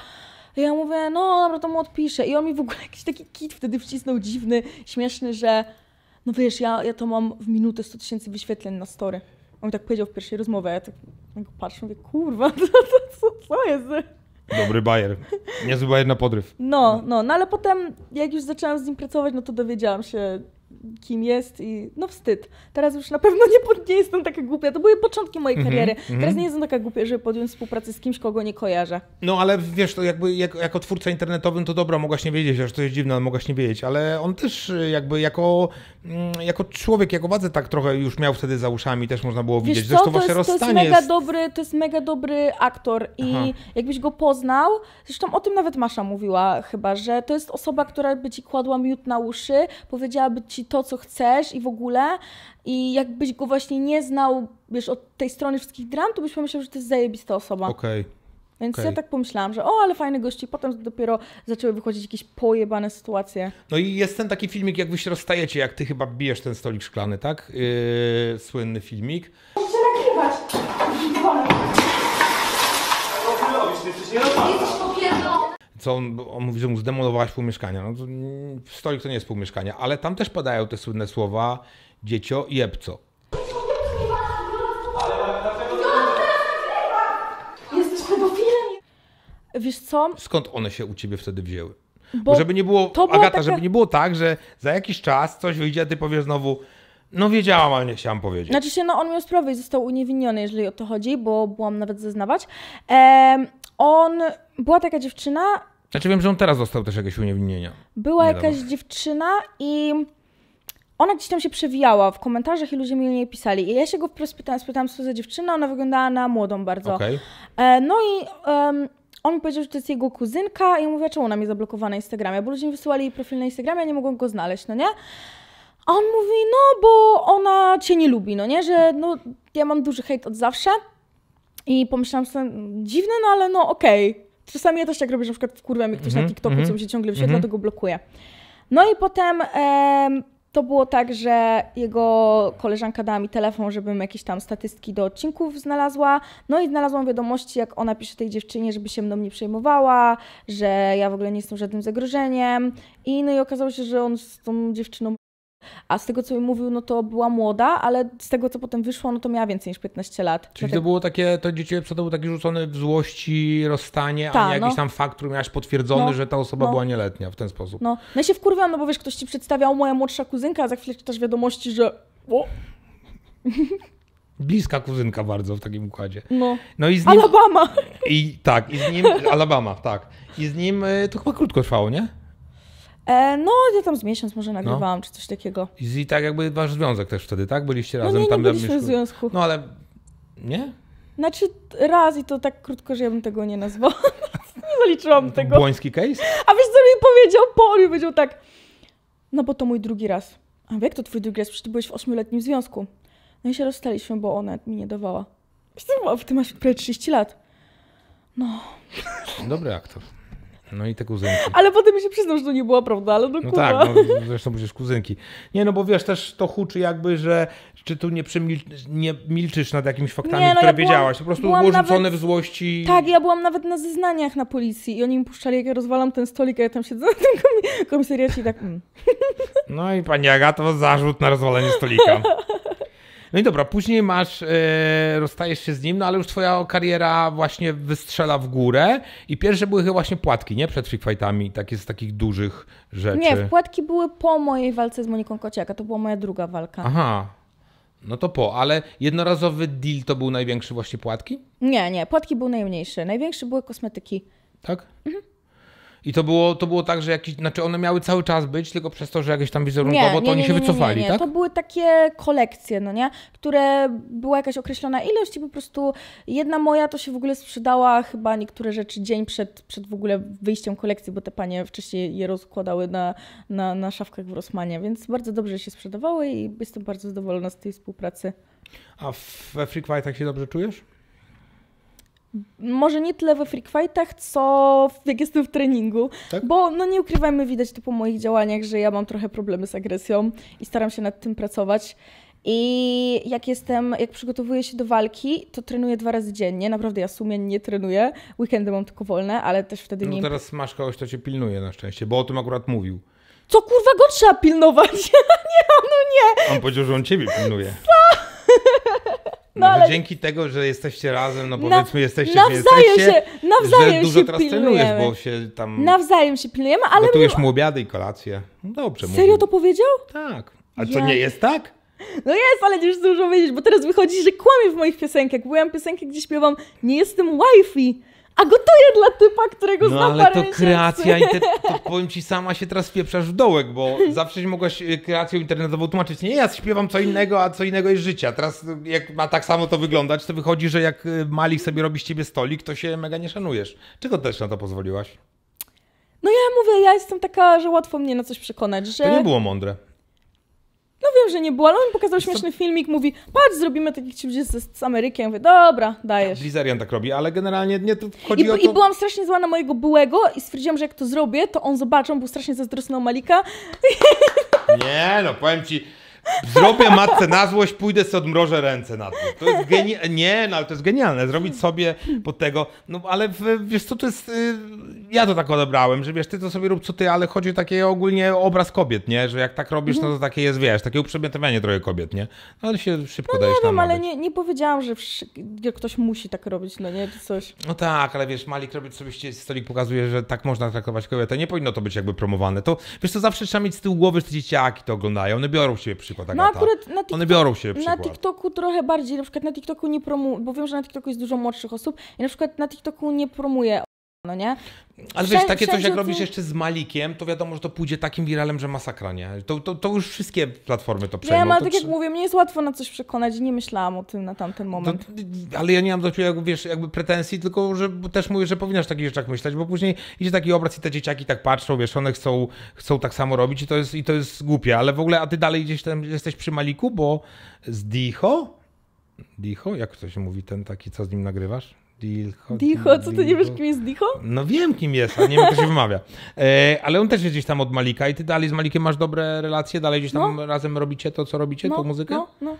I ja mówię, no dobra, to mu odpiszę. I on mi w ogóle jakiś taki kit wtedy wcisnął dziwny, śmieszny, że no wiesz, ja, ja to mam w minutę 100 tysięcy wyświetleń na story. On mi tak powiedział w pierwszej rozmowie, ja tak tylko patrzę, mówię, kurwa, to, to, co, co jest? Dobry bajer. Niezły bajer na podryw. No, no, no ale potem jak już zaczęłam z nim pracować, no to dowiedziałam się kim jest i no wstyd. Teraz już na pewno nie, nie jestem taka głupia. To były początki mojej mhm, kariery. Mm -hmm. Teraz nie jestem taka głupia, żeby podjąć współpracę z kimś, kogo nie kojarzę. No ale wiesz, to jakby jak, jako twórca internetowym to dobra, mogłaś nie wiedzieć, aż to jest dziwne, mogłaś nie wiedzieć, ale on też y, jakby jako, mm, jako człowiek, jako wadze tak trochę już miał wtedy za uszami, też można było widzieć. Wiesz Zresztą to wasze jest, rozstanie to jest, mega jest... Dobry, to jest mega dobry aktor i Aha. jakbyś go poznał, zresztą o tym nawet Masza mówiła chyba, że to jest osoba, która by ci kładła miód na uszy, powiedziałaby ci to, co chcesz i w ogóle. I jakbyś go właśnie nie znał, wiesz, od tej strony wszystkich dram, to byś pomyślał, że to jest zajebista osoba. Okej. Okay. Więc okay. ja tak pomyślałam, że o, ale fajny gości. Potem dopiero zaczęły wychodzić jakieś pojebane sytuacje. No i jest ten taki filmik, jak wy się rozstajecie, jak ty chyba bijesz ten stolik szklany, tak? Yy, słynny filmik. Muszę nakrywać. Nie robisz, ty jesteś nie co on, on mówi, że mu zdemolowałaś pół mieszkania. No, to, stolik to nie jest pół mieszkania, ale tam też padają te słynne słowa dziecio i epco. Wiesz co? Skąd one się u ciebie wtedy wzięły? Bo, Bo żeby nie było, to Agata, taka... żeby nie było tak, że za jakiś czas coś wyjdzie, a ty powiesz znowu, no wiedziałam, ale nie chciałam powiedzieć. Znaczy się, no on miał sprawę i został uniewinniony, jeżeli o to chodzi, bo byłam nawet zeznawać. Ehm, on, była taka dziewczyna. Znaczy wiem, że on teraz dostał też jakieś uniewinnienia. Była jakaś dziewczyna i ona gdzieś tam się przewijała w komentarzach i ludzie mi o niej pisali. I ja się go wprost pytałam, spytałam, co za dziewczyna, ona wyglądała na młodą bardzo. Okay. E, no i um, on mi powiedział, że to jest jego kuzynka i ja mówię, czemu ona mi zablokowała na Instagramie, bo ludzie mi wysyłali jej profil na Instagramie, ja nie mogłam go znaleźć, no nie? A on mówi, no bo ona cię nie lubi, no nie, że no, ja mam duży hejt od zawsze. I pomyślałam sobie, mm, dziwne, no ale no okej. Okay. Czasami ja też tak robię, że na przykład wkurwiam jak ktoś mm -hmm, na mhm, TikToku, mm -hmm, co mi się ciągle wyświetla, mm -hmm. tego blokuje. No i potem to było tak, że jego koleżanka dała mi telefon, żebym jakieś tam statystyki do odcinków znalazła. No i znalazłam wiadomości, jak ona pisze tej dziewczynie, żeby się mną nie przejmowała, że ja w ogóle nie jestem żadnym zagrożeniem. I no i okazało się, że on z tą dziewczyną a z tego, co mi mówił, no to była młoda, ale z tego, co potem wyszło, no to miała więcej niż 15 lat. Czyli Dlatego... to było takie, to dzieciństwo to był taki rzucony w złości, rozstanie, Ta, a nie no. jakiś tam fakt, który miałaś potwierdzony, no, że ta osoba no. była nieletnia w ten sposób. No, no ja się wkurwiam, no bo wiesz, ktoś ci przedstawiał moja młodsza kuzynka, a za chwilę czytasz wiadomości, że... O. Bliska kuzynka bardzo w takim układzie. No, no i z nim... Alabama! I tak, i z nim... Alabama, tak. I z nim y, to chyba krótko trwało, nie? E, no, ja tam z miesiąc może no. nagrywałam, no. czy coś takiego. I, tak jakby wasz związek też wtedy, tak? Byliście no razem no nie, tam nie byliśmy w związku. No ale nie? Znaczy raz i to tak krótko, że ja bym tego nie nazwała. nie zaliczyłam no tego. Błoński case? A wiesz, co mi powiedział Poli? Powiedział tak, no bo to mój drugi raz. A jak to twój drugi raz? Przecież ty byłeś w ośmioletnim związku. No i się rozstaliśmy, bo ona mi nie dawała. Wiesz Ty masz prawie 30 lat. No. Dobry aktor. No i te kuzynki. Ale potem mi się przyznał, że to nie była prawda, ale no, no kurwa. tak, no, zresztą przecież kuzynki. Nie, no bo wiesz, też to huczy jakby, że czy tu nie, przemil, nie milczysz nad jakimiś faktami, nie, no, które ja byłam, wiedziałaś. Po prostu było rzucone nawet, w złości. Tak, ja byłam nawet na zeznaniach na policji i oni mi puszczali, jak ja rozwalam ten stolik, a ja tam siedzę na tym komisariacie i tak... Mm. No i pani Agato, zarzut na rozwalenie stolika. No i dobra, później masz, e, rozstajesz się z nim, no ale już twoja kariera właśnie wystrzela w górę i pierwsze były chyba właśnie płatki, nie? Przed Freak Fightami, takie z takich dużych rzeczy. Nie, płatki były po mojej walce z Moniką Kociaka, to była moja druga walka. Aha. No to po, ale jednorazowy deal to był największy właśnie płatki? Nie, nie, płatki były najmniejsze. największy były kosmetyki. Tak? Mhm. I to było, to było tak, że jakieś, znaczy one miały cały czas być, tylko przez to, że jakieś tam wizerunkowo, nie, to nie, oni nie, się wycofali, tak? To były takie kolekcje, no nie? Które była jakaś określona ilość i po prostu jedna moja to się w ogóle sprzedała chyba niektóre rzeczy dzień przed, przed w ogóle wyjściem kolekcji, bo te panie wcześniej je rozkładały na, na, na szafkach w Rosmanie, więc bardzo dobrze się sprzedawały i jestem bardzo zadowolona z tej współpracy. A we Freak tak się dobrze czujesz? może nie tyle we freak fightach, co jak jestem w treningu. Tak? Bo no nie ukrywajmy, widać to po moich działaniach, że ja mam trochę problemy z agresją i staram się nad tym pracować. I jak jestem, jak przygotowuję się do walki, to trenuję dwa razy dziennie. Naprawdę ja sumiennie nie trenuję. Weekendy mam tylko wolne, ale też wtedy no nie. No teraz masz kogoś, kto cię pilnuje na szczęście, bo o tym akurat mówił. Co kurwa go trzeba pilnować? nie, no nie. On powiedział, że on ciebie pilnuje. Co? No, no ale... Dzięki tego, że jesteście razem, no powiedzmy, na... jesteście, nawzajem jesteście, się, nawzajem że dużo się teraz trenujesz, bo się tam... Nawzajem się pilnujemy, ale... Gotujesz mu obiady i kolacje. No dobrze Serio mówię. to powiedział? Tak. A ja... co, nie jest tak? No jest, ale nie dużo wiedzieć, bo teraz wychodzi, że kłamie w moich piosenkach. Byłam piosenki gdzie śpiewam Nie jestem wifi a gotuję dla typa, którego no, ale to miesięcy. kreacja, te. to powiem ci, sama się teraz pieprzasz w dołek, bo zawsze się mogłaś y, kreacją internetową tłumaczyć, nie, ja śpiewam co innego, a co innego jest życie, a teraz y, jak ma tak samo to wyglądać, to wychodzi, że jak y, Malik sobie robi z ciebie stolik, to się mega nie szanujesz. Czego też na to pozwoliłaś? No ja mówię, ja jestem taka, że łatwo mnie na coś przekonać, że... To nie było mądre. No wiem, że nie było, ale on pokazał śmieszny filmik, mówi, patrz, zrobimy takich ci z, z Amerykiem. Ja mówię, dobra, dajesz. Blizerian tak robi, ale generalnie nie to chodzi I, o to... I byłam strasznie zła na mojego byłego i stwierdziłam, że jak to zrobię, to on zobaczą, był strasznie zazdrosny o Malika. Nie, no powiem ci... Zrobię matce na złość, pójdę sobie odmrożę ręce na tym. To jest geni- nie, no ale to jest genialne. Zrobić sobie pod tego. No ale w, wiesz co, to jest... Y, ja to tak odebrałem, że wiesz, ty to sobie rób co ty, ale chodzi o taki ogólnie obraz kobiet, nie? Że jak tak robisz, no to takie jest, wiesz, takie uprzedmiotowienie trochę kobiet, nie? No, ale się szybko no, dajesz nie wiem, ale nie, nie powiedziałam, że ktoś musi tak robić, no nie? Czy coś. No tak, ale wiesz, Malik robić sobie stolik pokazuje, że tak można traktować kobietę. Nie powinno to być jakby promowane. To, wiesz, to zawsze trzeba mieć z tyłu głowy, że te dzieciaki to oglądają. One biorą się przy przykład no, Agata. No akurat na TikTok, One biorą się przykład. Na TikToku trochę bardziej, na przykład na TikToku nie promuję, bo wiem, że na TikToku jest dużo młodszych osób i na przykład na TikToku nie promuję no nie? Ale wiesz, takie coś jak robisz jeszcze z Malikiem, to wiadomo, że to pójdzie takim wiralem, że masakra, nie? To, to, to już wszystkie platformy to przejmą. Nie, ale tak jak mówię, mnie jest łatwo na coś przekonać i nie myślałam o tym na tamten moment. To, ale ja nie mam do ciebie, wiesz, jakby pretensji, tylko że też mówię, że powinnaś w takich rzeczach myśleć, bo później idzie taki obraz i te dzieciaki tak patrzą, wiesz, one chcą, chcą tak samo robić i to, jest, i to jest głupie, ale w ogóle, a ty dalej gdzieś tam jesteś przy Maliku, bo z Dicho? Dicho? Jak to się mówi, ten taki, co z nim nagrywasz? Dicho. Dicho, co ty nie wiesz, kim jest Dicho? No wiem, kim jest, a nie wiem, jak to się wymawia. E, ale on też jest gdzieś tam od Malika i ty dalej z Malikiem masz dobre relacje, dalej gdzieś tam no. razem robicie to, co robicie, no, tą muzykę? No, no.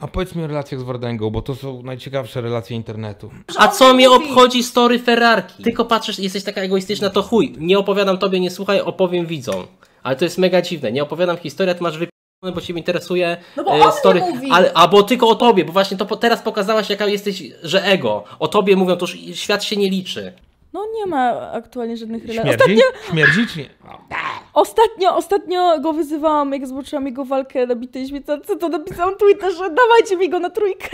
A powiedz mi o relacjach z Wardęgą, bo to są najciekawsze relacje internetu. A co mnie obchodzi story Ferrarki? Tylko patrzysz, jesteś taka egoistyczna, to chuj. Nie opowiadam tobie, nie słuchaj, opowiem widzom. Ale to jest mega dziwne. Nie opowiadam historii, a ty masz wy. No bo się interesuje no bo e, story, ale, albo tylko o tobie, bo właśnie to teraz pokazałaś jaka jesteś, że ego. O tobie mówią, to już świat się nie liczy. No nie ma aktualnie żadnych relacji. Ostatnio... Śmierdzi czy nie? Ostatnio, ostatnio go wyzywałam, jak zobaczyłam jego walkę na bitej co to napisałam że dawajcie mi go na trójkę.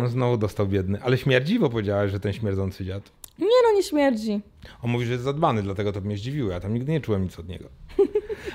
No znowu dostał biedny. Ale śmierdzi, bo powiedziałaś, że ten śmierdzący dziad. Nie no, nie śmierdzi. On mówi, że jest zadbany, dlatego to mnie zdziwiło. Ja tam nigdy nie czułem nic od niego.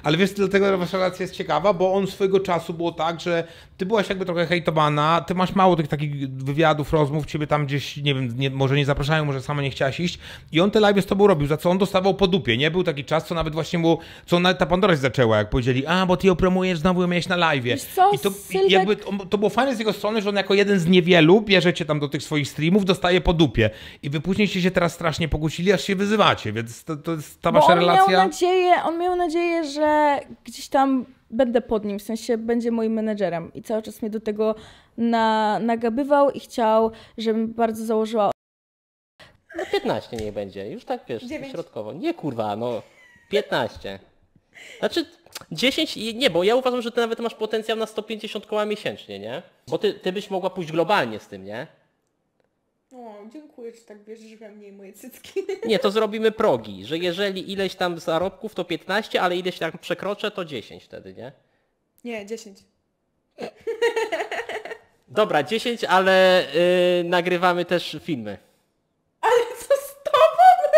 Ale wiesz, dlatego wasza relacja jest ciekawa, bo on swojego czasu było tak, że ty byłaś jakby trochę hejtowana, ty masz mało tych takich wywiadów, rozmów, ciebie tam gdzieś, nie wiem, nie, może nie zapraszają, może sama nie chciałaś iść i on te live z tobą robił, za co on dostawał po dupie, nie? Był taki czas, co nawet właśnie mu, co nawet ta Pandora się zaczęła, jak powiedzieli, a, bo ty ją promujesz, znowu ją miałeś na live. co, I to, Sylwek... jakby, to było fajne z jego strony, że on jako jeden z niewielu bierze cię tam do tych swoich streamów, dostaje po dupie i wy później się teraz strasznie pokłócili, aż się wyzywacie, więc to, to jest ta wasza on relacja. Miał nadzieję, on miał nadzieję, że gdzieś tam będę pod nim, w sensie będzie moim menedżerem i cały czas mnie do tego na, nagabywał i chciał, żebym bardzo założyła. No 15 nie będzie, już tak wiesz, środkowo. Nie kurwa, no 15. Znaczy 10 i nie, bo ja uważam, że ty nawet masz potencjał na 150 koła miesięcznie, nie? Bo ty, ty byś mogła pójść globalnie z tym, nie? O, dziękuję, że tak bierzesz we mnie moje cycki. Nie, to zrobimy progi, że jeżeli ileś tam zarobków to 15, ale ileś tam przekroczę to 10 wtedy, nie? Nie, 10. Dobra, 10, ale yy, nagrywamy też filmy. Ale co z tobą?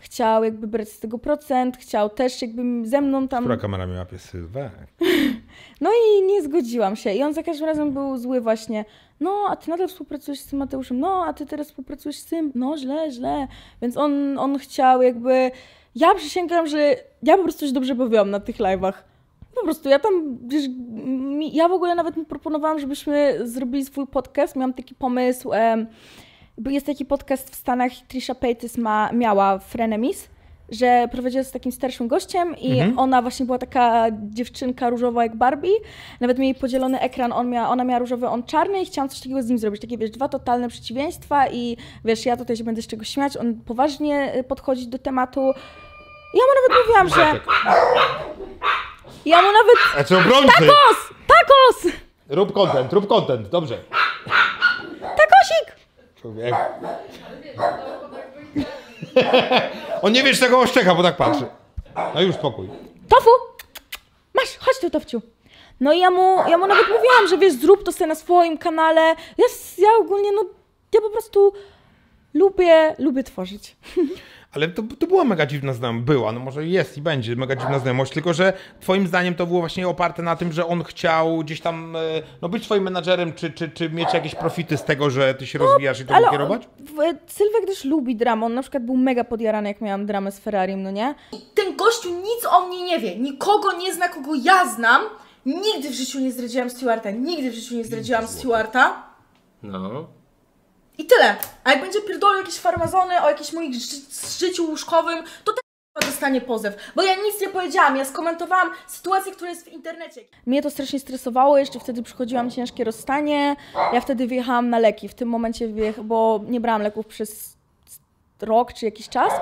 Chciał jakby brać z tego procent, chciał też jakby ze mną tam... Która kamera miała pies Sylwek? No i nie zgodziłam się. I on za każdym razem był zły właśnie. No, a ty nadal współpracujesz z Mateuszem. No, a ty teraz współpracujesz z tym. No, źle, źle. Więc on, on chciał jakby... Ja przysięgam, że ja po prostu się dobrze bawiłam na tych live'ach. Po prostu ja tam, wiesz, ja w ogóle nawet mu proponowałam, żebyśmy zrobili swój podcast. Miałam taki pomysł, jest taki podcast w Stanach, Trisha Paytas ma, miała Frenemies że prowadziła z takim starszym gościem i mhm. ona właśnie była taka dziewczynka różowa jak Barbie. Nawet mieli podzielony ekran, on miała, ona miała różowy, on czarny i chciałam coś takiego z nim zrobić. Takie, wiesz, dwa totalne przeciwieństwa i wiesz, ja tutaj się będę z czegoś śmiać, on poważnie y, podchodzi do tematu. Ja mu nawet mówiłam, że... Ja mu nawet... A co brązy? Takos! Rób content, rób content, dobrze. Takosik! Człowiek. On nie wie, czy tego oszczeka, bo tak patrzy. No już spokój. Tofu! Masz, chodź tu, Tofciu. No i ja mu, ja mu nawet mówiłam, że wiesz, zrób to sobie na swoim kanale. Ja, ja ogólnie, no, ja po prostu lubię, lubię tworzyć. Ale to, to była mega dziwna znajomość, była, no może jest i będzie mega dziwna znajomość, tylko że twoim zdaniem to było właśnie oparte na tym, że on chciał gdzieś tam e, no, być twoim menadżerem, czy, czy, czy mieć jakieś profity z tego, że ty się no, rozwijasz i to ale kierować? E, Sylwek też lubi dramę, on na przykład był mega podjarany, jak miałam dramę z Ferrarim, no nie? ten gościu nic o mnie nie wie, nikogo nie zna, kogo ja znam, nigdy w życiu nie zdradziłam Stewarta, nigdy w życiu nie zdradziłam Stewarta. No. I tyle. A jak będzie pierdolił jakieś farmazony o jakimś moim ży życiu łóżkowym, to też tak dostanie pozew. Bo ja nic nie powiedziałam, ja skomentowałam sytuację, która jest w internecie. Mnie to strasznie stresowało, jeszcze wtedy przychodziłam ciężkie rozstanie. Ja wtedy wyjechałam na leki. W tym momencie, bo nie brałam leków przez rok czy jakiś czas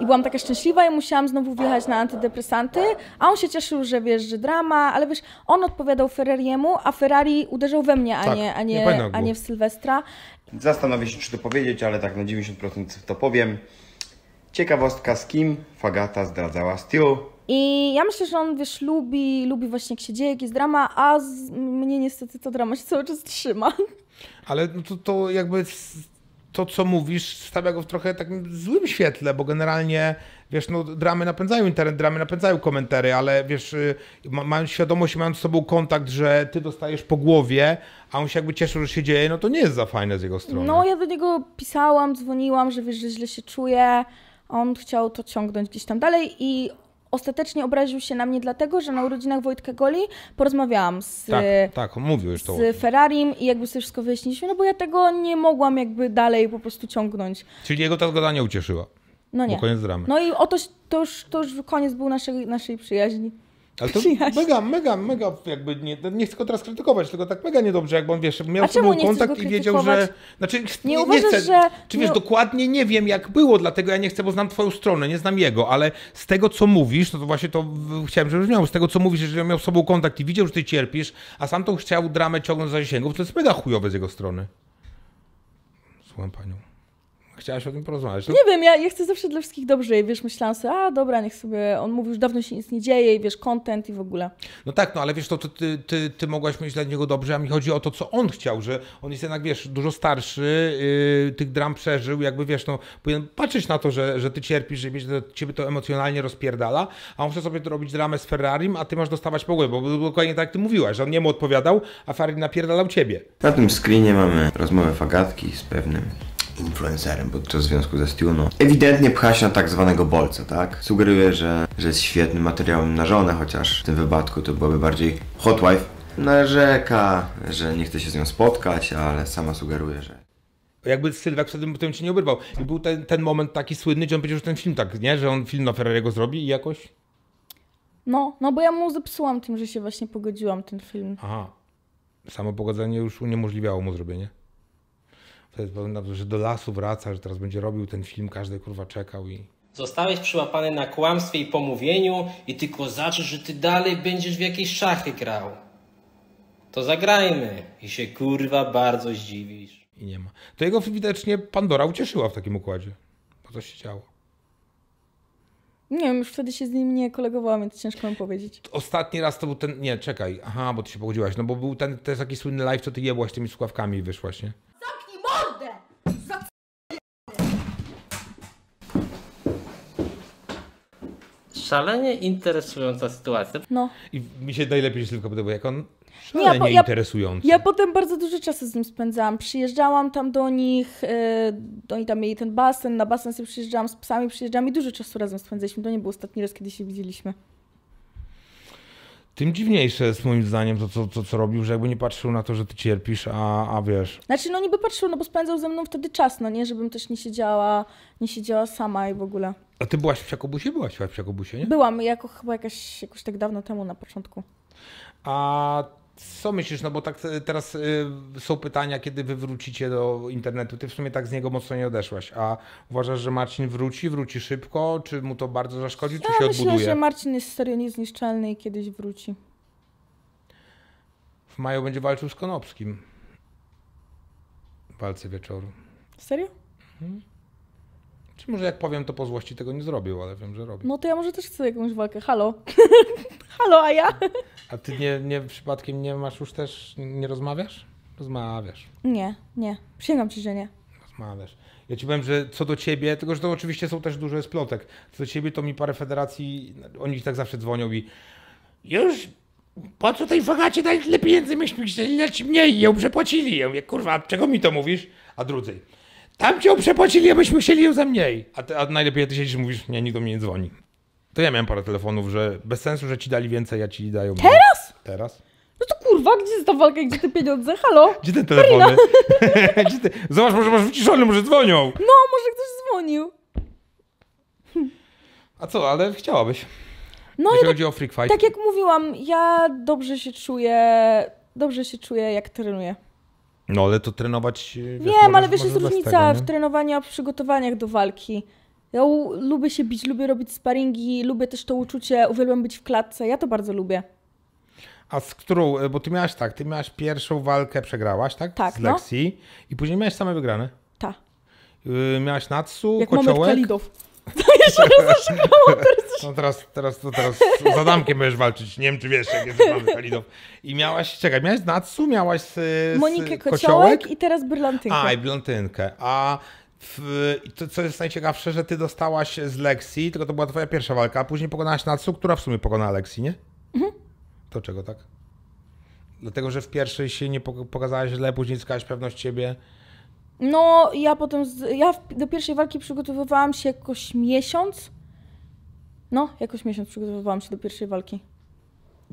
i byłam taka szczęśliwa i musiałam znowu wjechać na antydepresanty, a on się cieszył, że wiesz, że drama, ale wiesz, on odpowiadał Ferrariemu, a Ferrari uderzył we mnie, a, tak, nie, a, nie, nie a nie w Sylwestra. Zastanowię się, czy to powiedzieć, ale tak na 90% to powiem. Ciekawostka z kim Fagata zdradzała Stu. I ja myślę, że on, wiesz, lubi, lubi właśnie jak się dzieje, jak jest drama, a z... mnie niestety ta drama się cały czas trzyma. Ale no to, to jakby to, co mówisz, stawia go w trochę takim złym świetle, bo generalnie, wiesz, no, dramy napędzają internet, dramy napędzają komentary, ale wiesz, y, mając świadomość, mając z sobą kontakt, że ty dostajesz po głowie, a on się jakby cieszył, że się dzieje, no to nie jest za fajne z jego strony. No, ja do niego pisałam, dzwoniłam, że wiesz, że źle się czuję, on chciał to ciągnąć gdzieś tam dalej i ostatecznie obraził się na mnie dlatego, że na urodzinach Wojtka Goli porozmawiałam z, tak, tak, z Ferrarim i jakby sobie wszystko wyjaśniliśmy, no bo ja tego nie mogłam jakby dalej po prostu ciągnąć. Czyli jego ta zgoda nie ucieszyła. No nie. Bo koniec dramy. No i oto to już, to już koniec był naszej, naszej przyjaźni. Ale to przyjaźń. mega, mega, mega jakby, nie, nie chcę go teraz krytykować, tylko tak mega niedobrze, jakby on, wiesz, miał z tobą kontakt i wiedział, że... Znaczy, nie, nie uważasz, chcę, że... Czy wiesz, nie... No- dokładnie nie wiem jak było, dlatego ja nie chcę, bo znam twoją stronę, nie znam jego, ale z tego, co mówisz, no to właśnie to chciałem, żebyś miał, z tego, co mówisz, że on miał z sobą kontakt i widział, że ty cierpisz, a sam tą chciał dramę ciągnąć za zasięgów, to jest mega chujowe z jego strony. Słucham panią chciałaś o tym porozmawiać. Tak? Nie wiem, ja, ja chcę zawsze dla wszystkich dobrze i wiesz, myślałam sobie, a dobra, niech sobie, on mówi, już dawno się nic nie dzieje i wiesz, content i w ogóle. No tak, no ale wiesz, to ty, ty, ty, ty mogłaś myśleć dla niego dobrze, a mi chodzi o to, co on chciał, że on jest jednak, wiesz, dużo starszy, yy, tych dram przeżył, jakby wiesz, no powinien patrzeć na to, że, że ty cierpisz, że ciebie to emocjonalnie rozpierdala, a on chce sobie robić dramę z Ferrarim, a ty masz dostawać po głowie, bo dokładnie tak jak ty mówiłaś, że on nie mu odpowiadał, a Ferrari napierdalał ciebie. Na tym screenie mamy rozmowę fagatki z pewnym influencerem podczas związku ze Stuno. Ewidentnie pcha się na tak zwanego bolca, tak? Sugeruje, że, że jest świetnym materiałem na żonę, chociaż w tym wypadku to byłaby bardziej hot wife. Narzeka, no, że nie chce się z nią spotkać, ale sama sugeruje, że jakby Sylwek wtedy potem się nie obrywał. I był ten, ten moment taki słynny, gdzie on powiedział, że ten film tak, nie? Że on film na Ferrariego zrobi i jakoś... No, no bo ja mu zepsułam tym, że się właśnie pogodziłam ten film. Aha. Samo pogodzenie już uniemożliwiało mu zrobienie. To jest pamiętam, że do lasu wraca, że teraz będzie robił ten film, każdy kurwa czekał i... Zostałeś przyłapany na kłamstwie i pomówieniu i tylko zaczysz, że ty dalej będziesz w jakieś szachy grał. To zagrajmy i się kurwa bardzo zdziwisz. I nie ma. To jego widocznie Pandora ucieszyła w takim układzie, bo to się działo. Nie wiem, już wtedy się z nim nie kolegowałam, więc ciężko mam powiedzieć. Ostatni raz to był ten. Nie, czekaj. Aha, bo ty się pogodziłaś. No bo był ten też taki słynny live, co ty jebłaś tymi słuchawkami i wyszłaś, nie? szalenie interesująca sytuacja. No. I mi się najlepiej się tylko podoba, jak on szalenie nie, ja, ja, interesujący. Ja potem bardzo dużo czasu z nim spędzałam. Przyjeżdżałam tam do nich, yy, oni tam mieli ten basen, na basen sobie przyjeżdżałam z psami, przyjeżdżałam i dużo czasu razem spędzaliśmy. To nie był ostatni raz, kiedy się widzieliśmy tym dziwniejsze jest moim zdaniem to, co, co, co robił, że jakby nie patrzył na to, że ty cierpisz, a, a wiesz. Znaczy, no niby patrzył, no bo spędzał ze mną wtedy czas, no nie, żebym też nie siedziała, nie siedziała sama i w ogóle. A ty byłaś w Psiakobusie? Byłaś w Psiakobusie, nie? Byłam, jako chyba jakaś, jakoś tak dawno temu na początku. A co myślisz, no bo tak e, teraz e, są pytania, kiedy wy wrócicie do internetu. Ty w sumie tak z niego mocno nie odeszłaś. A uważasz, że Marcin wróci, wróci szybko? Czy mu to bardzo zaszkodzi, ja czy się myślę, odbuduje? że Marcin jest serio niezniszczalny i kiedyś wróci. W maju będzie walczył z Konopskim. W walce wieczoru. Serio? Mhm. Czy może jak powiem, to po złości tego nie zrobił, ale wiem, że robił. No to ja może też chcę jakąś walkę. Halo. halo, a ja? A ty nie, nie przypadkiem nie masz już też, nie rozmawiasz? Rozmawiasz. Nie, nie. Przysięgam ci, że nie. Rozmawiasz. Ja ci powiem, że co do ciebie, tylko że to oczywiście są też duże splotek. Co do ciebie, to mi parę federacji, oni tak zawsze dzwonią i już po co tej fagacie daj tyle pieniędzy, myśmy chcieli mniej, ją przepłacili. Ja mówię, kurwa, czego mi to mówisz? A drudzy, tam cię przepłacili, abyśmy myśmy chcieli ją za mniej. A, ty, a najlepiej ty siedzisz mówisz, nie, nikt do mnie nie dzwoni. To ja miałem parę telefonów, że bez sensu, że ci dali więcej, ja ci dają. mniej. Teraz? Teraz? No to kurwa, gdzie jest ta walka, gdzie te pieniądze? Halo? Gdzie te telefony? Gdzie te... Zobacz, może masz wyciszony, może dzwonią. No, może ktoś dzwonił. A co, ale chciałabyś. No Jeśli i tak chodzi o Freak Fight. Tak jak mówiłam, ja dobrze się czuję, dobrze się czuję jak trenuję. No ale to trenować... Nie, Wiem, ale wiesz, jest różnica tego, w trenowaniu, a w przygotowaniach do walki. Ja lubię się bić, lubię robić sparingi, lubię też to uczucie, uwielbiam być w klatce, ja to bardzo lubię. A z którą, e, bo ty miałaś tak, ty miałaś pierwszą walkę, przegrałaś, tak? Tak, Z no. Lexi i później miałaś same wygrane. Tak. Yy, miałaś Natsu, Jak kociołek. Jak to ja się No teraz, teraz, to teraz z Adamkiem będziesz walczyć, nie wiem czy wiesz, jak jest mamy I miałaś, czekaj, miałaś Natsu, miałaś z, y, z Monikę kociołek, kociołek i teraz Brylantynkę. A, i Brylantynkę. A w, to, co jest najciekawsze, że ty dostałaś z Lexi, tylko to była twoja pierwsza walka, a później pokonałaś Natsu, która w sumie pokonała Lexi, nie? Mhm. To czego tak? Dlatego, że w pierwszej się nie pokazałaś źle, później zyskałaś pewność siebie. No, ja potem, z, ja do pierwszej walki przygotowywałam się jakoś miesiąc. No, jakoś miesiąc przygotowywałam się do pierwszej walki.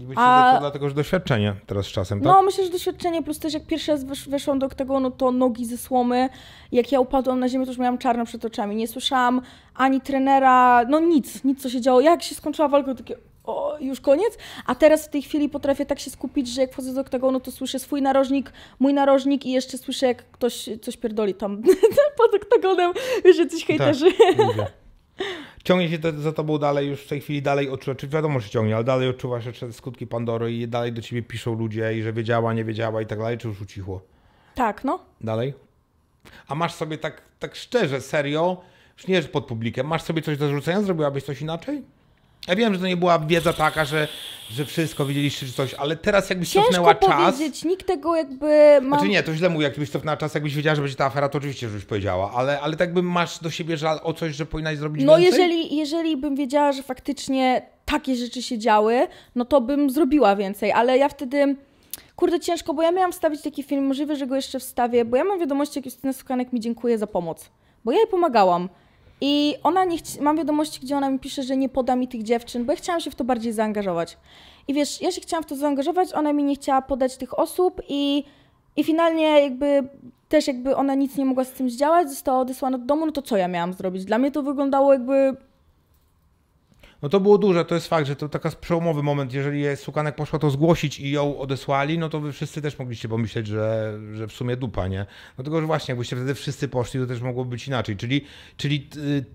Myślę, A... że to dlatego, że doświadczenie teraz z czasem, no, tak? No, myślę, że doświadczenie, plus też jak pierwszy raz weszłam do oktagonu, no to nogi ze słomy. Jak ja upadłam na ziemię, to już miałam czarno przed oczami. Nie słyszałam ani trenera, no nic, nic co się działo. Jak się skończyła walka, to takie o, już koniec, a teraz w tej chwili potrafię tak się skupić, że jak wchodzę do oktagonu, no to słyszę swój narożnik, mój narożnik i jeszcze słyszę, jak ktoś coś pierdoli tam pod oktagonem, że coś tak, hejterzy. Tak, ciągnie się to, za tobą dalej, już w tej chwili dalej odczuwasz, czy wiadomo, że ciągnie, ale dalej odczuwasz jeszcze skutki Pandory i dalej do ciebie piszą ludzie i że wiedziała, nie wiedziała i tak dalej, czy już ucichło? Tak, no. Dalej? A masz sobie tak, tak szczerze, serio, już nie pod publikę, masz sobie coś do zrzucenia? Zrobiłabyś coś inaczej? Ja wiem, że to nie była wiedza taka, że, że wszystko wiedzieliście czy coś, ale teraz jakbyś Ciężko cofnęła czas... powiedzieć, nikt tego jakby... Mam... Znaczy nie, to źle mówię, jakbyś cofnęła czas, jakbyś wiedziała, że będzie ta afera, to oczywiście, żebyś powiedziała, ale, ale tak by masz do siebie żal o coś, że powinnaś zrobić no, więcej? No jeżeli, jeżeli bym wiedziała, że faktycznie takie rzeczy się działy, no to bym zrobiła więcej, ale ja wtedy kurde ciężko, bo ja miałam wstawić taki film, możliwe, że go jeszcze wstawię, bo ja mam wiadomości, jak Justyna Sukanek mi dziękuję za pomoc, bo ja jej pomagałam. I ona nie chci- mam wiadomości, gdzie ona mi pisze, że nie poda mi tych dziewczyn, bo ja chciałam się w to bardziej zaangażować. I wiesz, ja się chciałam w to zaangażować, ona mi nie chciała podać tych osób i, i finalnie jakby też jakby ona nic nie mogła z tym zdziałać, została odesłana do domu, no to co ja miałam zrobić? Dla mnie to wyglądało jakby no to było duże, to jest fakt, że to taki przełomowy moment. Jeżeli Sukanek poszła to zgłosić i ją odesłali, no to wy wszyscy też mogliście pomyśleć, że, że w sumie dupa, nie? Dlatego, no że właśnie jakbyście wtedy wszyscy poszli, to też mogło być inaczej. Czyli, czyli y,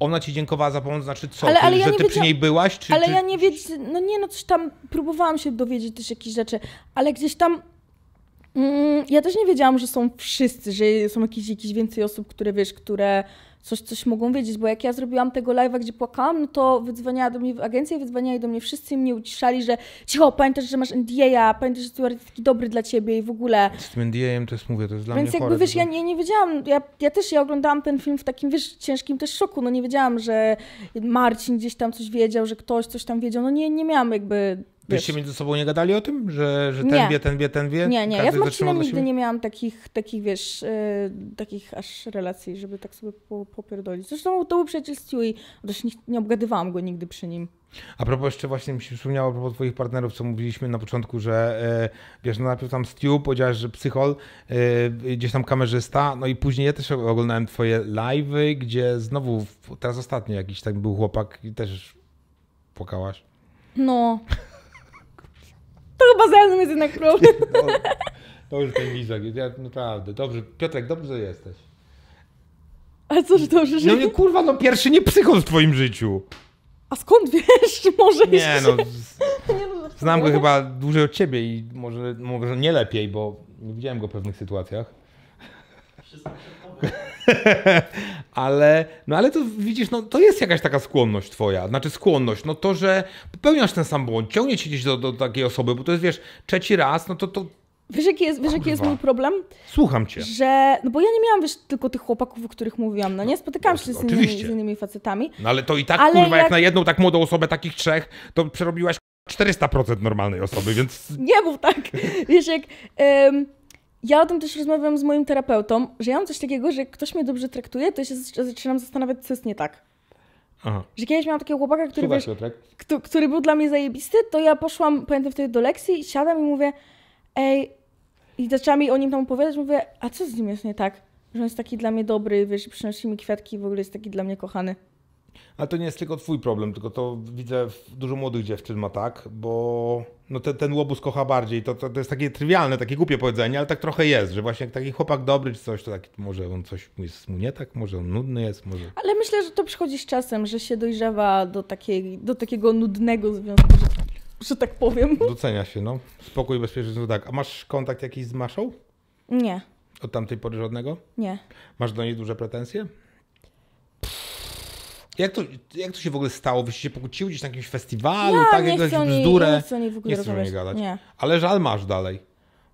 ona ci dziękowała za pomoc, znaczy co, ale, ale ty, ja że ty przy niej byłaś? Czy, ale czy... ja nie wiedziałam, no nie no, coś tam, próbowałam się dowiedzieć też jakieś rzeczy, ale gdzieś tam mm, ja też nie wiedziałam, że są wszyscy, że są jakieś, jakieś więcej osób, które wiesz, które coś, coś mogą wiedzieć, bo jak ja zrobiłam tego live'a, gdzie płakałam, no to wydzwaniała do mnie agencja, wydzwaniali do mnie wszyscy i mnie uciszali, że cicho, pamiętasz, że masz NDA, pamiętasz, że Stuart jest taki dobry dla ciebie i w ogóle. Z tym NDA-em to jest, mówię, to jest dla Więc mnie Więc jakby, wiesz, to... ja znaczy- nie, nie wiedziałam, ja, ja też, ja oglądałam ten film w takim, wiesz, ciężkim też szoku, no nie wiedziałam, że Marcin gdzieś tam coś wiedział, że ktoś coś tam wiedział, no nie, nie miałam jakby Byście między sobą nie gadali o tym, że, że ten nie. wie, ten wie, ten wie? Nie, nie. ja z Marcinem nigdy nie miałam takich, takich wiesz, y, takich aż relacji, żeby tak sobie po, popierdolić. Zresztą to był przyjaciel Stewie, też nie, nie obgadywałam go nigdy przy nim. A propos jeszcze właśnie mi się przypomniało a propos twoich partnerów, co mówiliśmy na początku, że e, wiesz, no najpierw tam Stu, powiedziałeś, że psychol, e, gdzieś tam kamerzysta, no i później ja też oglądałem twoje live'y, gdzie znowu, teraz ostatnio jakiś tak był chłopak i też płakałaś. No, to chyba jest jednak problem. To już ten lizak ja, naprawdę. No dobrze, Piotrek, dobrze jesteś. A co, że dobrze żyje? No nie, kurwa, no pierwszy nie psychol w twoim życiu. A skąd wiesz, może Nie jeszcze... no, z... nie, no znam go chyba dłużej od ciebie i może, może nie lepiej, bo nie widziałem go w pewnych sytuacjach. ale, no ale to widzisz, no to jest jakaś taka skłonność twoja, znaczy skłonność, no to, że popełniasz ten sam błąd, ciągnie cię gdzieś do, do takiej osoby, bo to jest, wiesz, trzeci raz, no to, to Wiesz, jaki jest, wiesz, jaki jest mój problem? Słucham cię. Że, no bo ja nie miałam, wiesz, tylko tych chłopaków, o których mówiłam, no nie? No, spotykałam no, się z innymi, z innymi facetami. No ale to i tak, ale kurwa, jak... jak... na jedną tak młodą osobę, takich trzech, to przerobiłaś 400% normalnej osoby, więc... Nie mów tak. wiesz, jak ja o tym też rozmawiam z moim terapeutą, że ja mam coś takiego, że jak ktoś mnie dobrze traktuje, to się zaczynam zastanawiać, co jest nie tak. Aha. Że kiedyś miałam takiego chłopaka, który, wiesz, kto, który był dla mnie zajebisty, to ja poszłam, pamiętam wtedy do lekcji, siadam i mówię, ej, i zaczęłam mi o nim tam opowiadać, mówię, a co z nim jest nie tak? Że on jest taki dla mnie dobry, wiesz, przynosi mi kwiatki w ogóle jest taki dla mnie kochany. Ale to nie jest tylko twój problem, tylko to widzę dużo młodych dziewczyn ma tak, bo no te, ten łobuz kocha bardziej. To, to, to, jest takie trywialne, takie głupie powiedzenie, ale tak trochę jest, że właśnie jak taki chłopak dobry czy coś, to taki, może on coś jest mu nie tak, może on nudny jest, może... Ale myślę, że to przychodzi z czasem, że się dojrzewa do, takiej, do takiego nudnego związku, że, że tak powiem. Docenia się, no. Spokój, bezpieczeństwo, tak. A masz kontakt jakiś z Maszą? Nie. Od tamtej pory żadnego? Nie. Masz do niej duże pretensje? Jak to, jak to się w ogóle stało? Wyście się pokłóciły gdzieś na jakimś festiwalu, ja, tak? Jakąś bzdurę? Nie, nie chcę o niej w ogóle gadać. Nie. Ale żal masz dalej.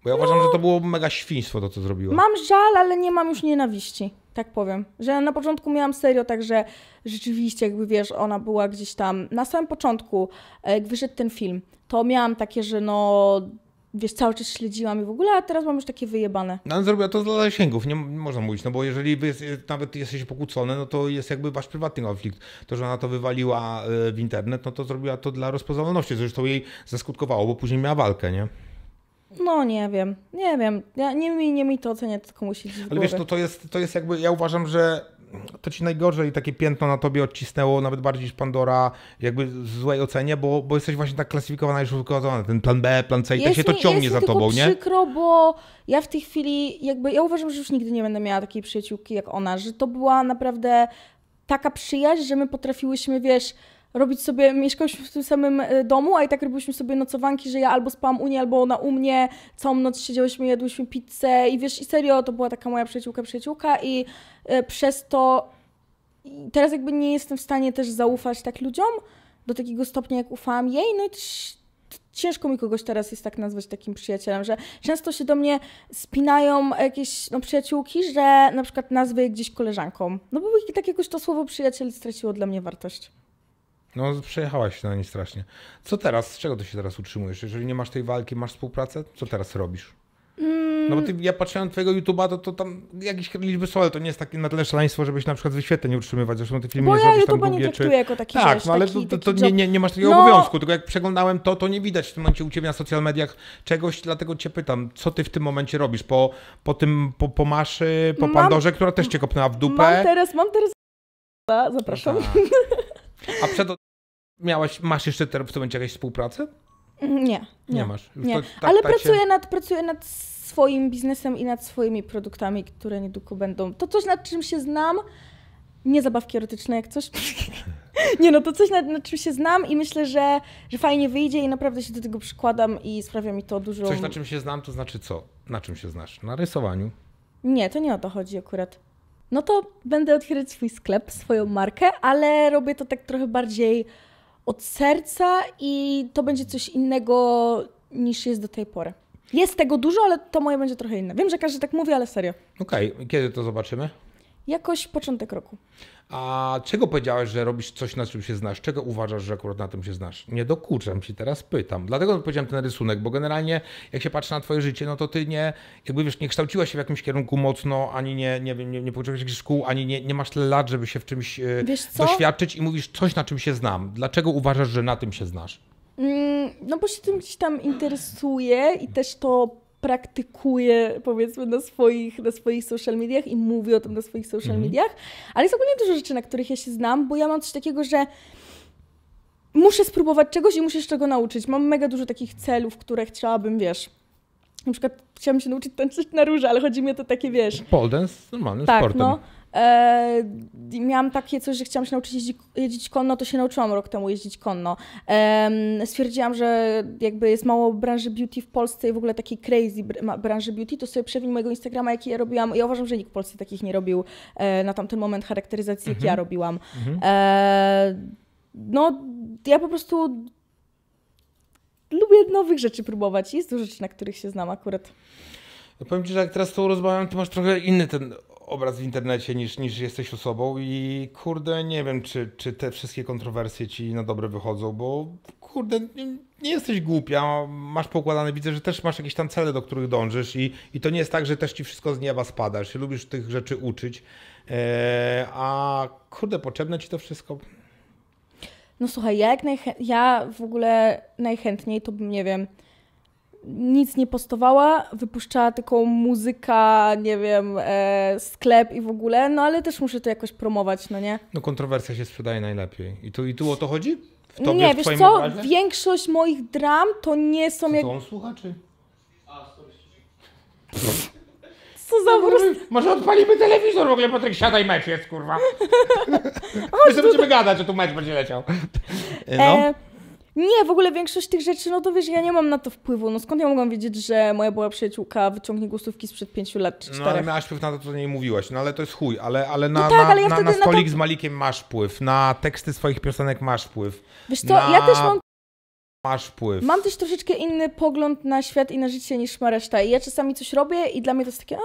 Bo ja no, uważam, że to było mega świństwo to, co zrobiła. Mam żal, ale nie mam już nienawiści, tak powiem. Że na początku miałam serio, także rzeczywiście, jakby wiesz, ona była gdzieś tam. Na samym początku, jak wyszedł ten film, to miałam takie, że no wiesz, cały czas śledziłam i w ogóle, a teraz mam już takie wyjebane. No, ale zrobiła to dla zasięgów, nie, można mówić, no bo jeżeli jest, nawet jesteś pokłócony, no to jest jakby wasz prywatny konflikt. To, że ona to wywaliła e, w internet, no to zrobiła to dla rozpoznawalności, zresztą jej zaskutkowało, bo później miała walkę, nie? No nie wiem, nie wiem. Ja, nie, mi, nie mi to oceniać, tylko musi Ale wiesz, no to jest, to jest jakby, ja uważam, że to ci najgorzej takie piętno na tobie odcisnęło nawet bardziej niż Pandora jakby w złej ocenie, bo, bo jesteś właśnie tak klasyfikowana i szufladkowana. Ten plan B, plan C i tak się mi, to ciągnie za tobą, nie? przykro, bo ja w tej chwili jakby, ja uważam, że już nigdy nie będę miała takiej przyjaciółki jak ona, że to była naprawdę taka przyjaźń, że my potrafiłyśmy, wiesz, robić sobie, mieszkaliśmy w tym samym e, domu, a i tak robiliśmy sobie nocowanki, że ja albo spałam u niej, albo ona u mnie, całą noc siedziałyśmy, jadłyśmy pizzę i wiesz, i serio, to była taka moja przyjaciółka, przyjaciółka i e, przez to teraz jakby nie jestem w stanie też zaufać tak ludziom do takiego stopnia, jak ufałam jej, no i też ciężko mi kogoś teraz jest tak nazwać takim przyjacielem, że często się do mnie spinają jakieś no, przyjaciółki, że na przykład nazwę je gdzieś koleżanką. No bo tak jakoś to słowo przyjaciel straciło dla mnie wartość. No, przejechałaś na niej strasznie. Co teraz? Z czego ty się teraz utrzymujesz? Jeżeli nie masz tej walki, masz współpracę, co teraz robisz? No bo ty, ja patrzyłem na twojego YouTube'a, to, to tam jakieś liczby są, ale to nie jest takie na tyle szaleństwo, żebyś na przykład wyświetleń utrzymywać, zresztą te filmy bo nie ja tam długie, nie czy... jako taki Tak, no ale taki, to, to taki nie, nie, nie masz takiego no... obowiązku, tylko jak przeglądałem to, to nie widać w tym momencie u ciebie na social mediach czegoś, dlatego cię pytam, co ty w tym momencie robisz po, po tym, po, po Maszy, po mam, Pandorze, która też cię kopnęła w dupę? Mam teraz, mam teraz... Zapraszam. No tak. A przed miałaś, masz jeszcze w tym będzie jakieś współpracę? Nie. Nie, nie masz. Już nie. To, tak, Ale tak pracuję, się... nad, pracuję nad swoim biznesem i nad swoimi produktami, które niedługo będą. To coś, nad czym się znam, nie zabawki erotyczne, jak coś. nie no, to coś, nad, nad, czym się znam i myślę, że, że fajnie wyjdzie i naprawdę się do tego przykładam i sprawia mi to dużo... Coś, na czym się znam, to znaczy co? Na czym się znasz? Na rysowaniu? Nie, to nie o to chodzi akurat no to będę otwierać swój sklep, swoją markę, ale robię to tak trochę bardziej od serca i to będzie coś innego niż jest do tej pory. Jest tego dużo, ale to moje będzie trochę inne. Wiem, że każdy tak mówi, ale serio. Okej, okay. kiedy to zobaczymy? Jakoś początek roku. A czego powiedziałeś, że robisz coś, na czym się znasz? Czego uważasz, że akurat na tym się znasz? Nie dokuczam ci, teraz pytam. Dlatego powiedziałem ten rysunek, bo generalnie jak się patrzy na twoje życie, no to ty nie, jakby wiesz, nie kształciłaś się w jakimś kierunku mocno, ani nie, nie, nie, nie połączyłaś jakichś szkół, ani nie, nie masz tyle lat, żeby się w czymś e, doświadczyć i mówisz coś, na czym się znam. Dlaczego uważasz, że na tym się znasz? Mm, no bo się tym gdzieś tam interesuje i też to praktykuje, powiedzmy, na swoich, na swoich social mediach i mówi o tym na swoich social mhm. mediach, ale jest ogólnie dużo rzeczy, na których ja się znam, bo ja mam coś takiego, że muszę spróbować czegoś i muszę się czego nauczyć. Mam mega dużo takich celów, które chciałabym, wiesz, na przykład chciałabym się nauczyć tańczyć na róże, ale chodzi mi o to takie, wiesz... Polden dance normalnym tak, sportem. No. E, miałam takie coś, że chciałam się nauczyć jeździć, jeździć konno, to się nauczyłam rok temu jeździć konno. E, stwierdziłam, że jakby jest mało branży beauty w Polsce i w ogóle takiej crazy branży beauty, to sobie przewin mojego Instagrama, jaki ja robiłam. Ja uważam, że nikt w Polsce takich nie robił e, na tamten moment charakteryzacji, mhm. jak ja mhm. robiłam. Mhm. E, no, ja po prostu lubię nowych rzeczy próbować. Jest dużo rzeczy, na których się znam akurat. Ja powiem Ci, że jak teraz to rozmawiam, to masz trochę inny ten obraz w internecie niż, niż jesteś osobą i kurde, nie wiem, czy, czy te wszystkie kontrowersje ci na dobre wychodzą, bo kurde, nie, nie jesteś głupia, masz pokładane, widzę, że też masz jakieś tam cele, do których dążysz i, i to nie jest tak, że też ci wszystko z nieba spada, że lubisz tych rzeczy uczyć, eee, a kurde, potrzebne ci to wszystko? No słuchaj, ja, jak najchę- ja w ogóle najchętniej to bym, nie wiem, nic nie postowała, wypuszczała tylko muzyka, nie wiem, e, sklep i w ogóle, no ale też muszę to jakoś promować, no nie? No kontrowersja się sprzedaje najlepiej. I tu, i tu o to chodzi? W tobie, nie, w wiesz co, obrazie? większość moich dram to nie są co jak... To on słucha, czy? Co za no, wróz... Może odpalimy telewizor w ogóle, Patryk, siadaj, mecz jest, kurwa. My sobie będziemy gadać, że tu mecz będzie leciał. E, no. E... Nie, w ogóle większość tych rzeczy, no to wiesz, ja nie mam na to wpływu. No skąd ja mogłam wiedzieć, że moja była przyjaciółka wyciągnie głosówki sprzed pięciu lat czy No ale miałaś wpływ na to, co nie niej mówiłaś, no ale to jest chuj, ale, ale no na, no tak, na, ale ja na, na stolik to... z Malikiem masz wpływ, na teksty swoich piosenek masz wpływ. Wiesz co, na... ja też mam masz wpływ. Mam też troszeczkę inny pogląd na świat i na życie niż ma reszta. I ja czasami coś robię i dla mnie to jest takie, a,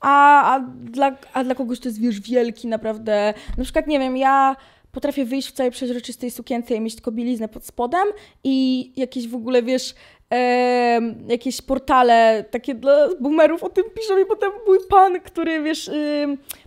a, a, dla, a dla kogoś to jest, wiesz, wielki naprawdę. Na przykład, nie wiem, ja potrafię wyjść w całej przeźroczystej sukience i mieć kobieliznę pod spodem i jakieś w ogóle, wiesz, e, jakieś portale takie dla boomerów o tym piszą i potem mój pan, który wiesz,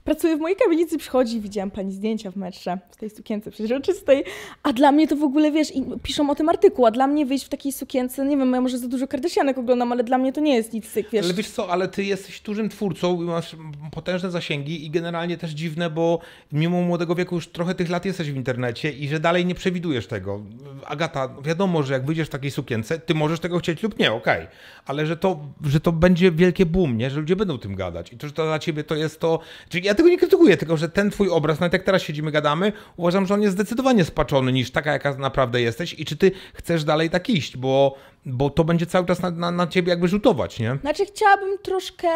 pracuje w mojej kamienicy, przychodzi widziałam pani zdjęcia w metrze, w tej sukience oczystej, a dla mnie to w ogóle, wiesz, i piszą o tym artykuł, a dla mnie wyjść w takiej sukience, nie wiem, ja może za dużo kardesianek oglądam, ale dla mnie to nie jest nic syk, wiesz. Ale wiesz co, ale ty jesteś dużym twórcą i masz potężne zasięgi i generalnie też dziwne, bo mimo młodego wieku już trochę tych lat jesteś w internecie i że dalej nie przewidujesz tego. Agata, wiadomo, że jak wyjdziesz w takiej sukience, ty możesz tego tego chcieć lub nie, okej. Okay. Ale że to, że to będzie wielkie boom, nie? Że ludzie będą tym gadać. I to, że to dla ciebie to jest to... Czyli ja tego nie krytykuję, tylko że ten twój obraz, nawet jak teraz siedzimy, gadamy, uważam, że on jest zdecydowanie spaczony niż taka, jaka naprawdę jesteś i czy ty chcesz dalej tak iść, bo, bo to będzie cały czas na, na, na ciebie jakby rzutować, nie? Znaczy chciałabym troszkę...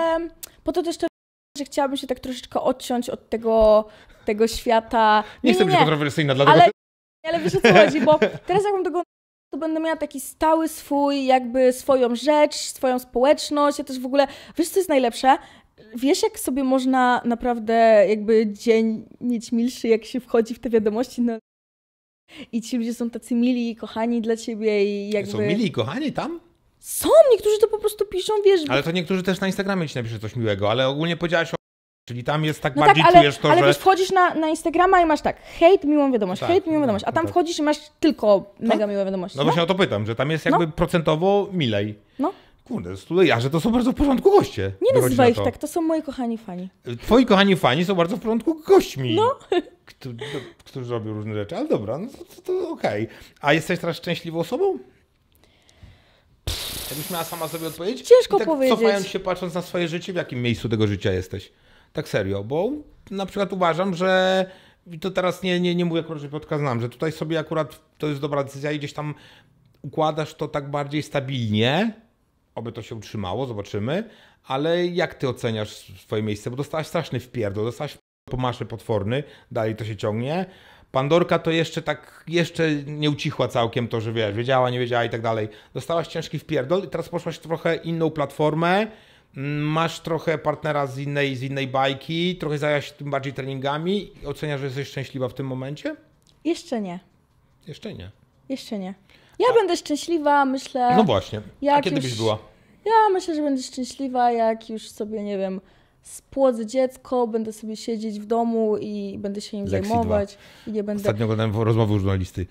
Po to też to że chciałabym się tak troszeczkę odciąć od tego, tego świata. Nie, nie, nie chcę nie, być kontrowersyjna, dlatego... Ale, ale wiesz o co chodzi, bo teraz jak mam tego to będę miała taki stały swój, jakby swoją rzecz, swoją społeczność. Ja też w ogóle, wiesz co jest najlepsze? Wiesz, jak sobie można naprawdę jakby dzień mieć milszy, jak się wchodzi w te wiadomości No I ci ludzie są tacy mili i kochani dla ciebie i jakby... Są mili i kochani tam? Są! Niektórzy to po prostu piszą, wiesz... Ale to niektórzy też na Instagramie ci napiszą coś miłego, ale ogólnie powiedziałaś o Czyli tam jest tak no bardziej tak, ale, czujesz to, ale że... Ale wchodzisz na, na Instagrama i masz tak, hejt, miłą wiadomość, tak, hejt, miłą no, wiadomość, a tam tak. wchodzisz i masz tylko no? mega miłe wiadomości. No, no właśnie o to pytam, że tam jest no. jakby no? procentowo milej. No. Kurde, że to są bardzo w porządku goście. Nie no, nazywaj ich tak, to są moi kochani fani. Twoi kochani fani są bardzo w porządku gośćmi. No. Którzy, którzy robią różne rzeczy, ale dobra, no to, to okej. Okay. A jesteś teraz szczęśliwą osobą? Jakbyś miała sama sobie odpowiedzieć? Ciężko tak powiedzieć. Cofając się, patrząc na swoje życie, w jakim miejscu tego życia jesteś? Tak serio, bo na przykład uważam, że i to teraz nie, nie, nie mówię akurat, że Piotrka że tutaj sobie akurat to jest dobra decyzja i gdzieś tam układasz to tak bardziej stabilnie, oby to się utrzymało, zobaczymy, ale jak ty oceniasz swoje miejsce, bo dostałaś straszny wpierdol, dostałaś pomaszy potworny, dalej to się ciągnie. Pandorka to jeszcze tak, jeszcze nie ucichła całkiem to, że wiesz, wiedziała, nie wiedziała i tak dalej. Dostałaś ciężki wpierdol i teraz poszłaś trochę inną platformę, masz trochę partnera z innej, z innej bajki, trochę zajęłaś się tym bardziej treningami i oceniasz, że jesteś szczęśliwa w tym momencie? Jeszcze nie. Jeszcze nie. Jeszcze nie. Ja A... będę szczęśliwa, myślę. No właśnie. Jak A kiedy już... byś była? Ja myślę, że będę szczęśliwa, jak już sobie, nie wiem, spłodzę dziecko, będę sobie siedzieć w domu i będę się nim Lexi zajmować. I nie będę... Ostatnio oglądałem rozmowy żurnalisty.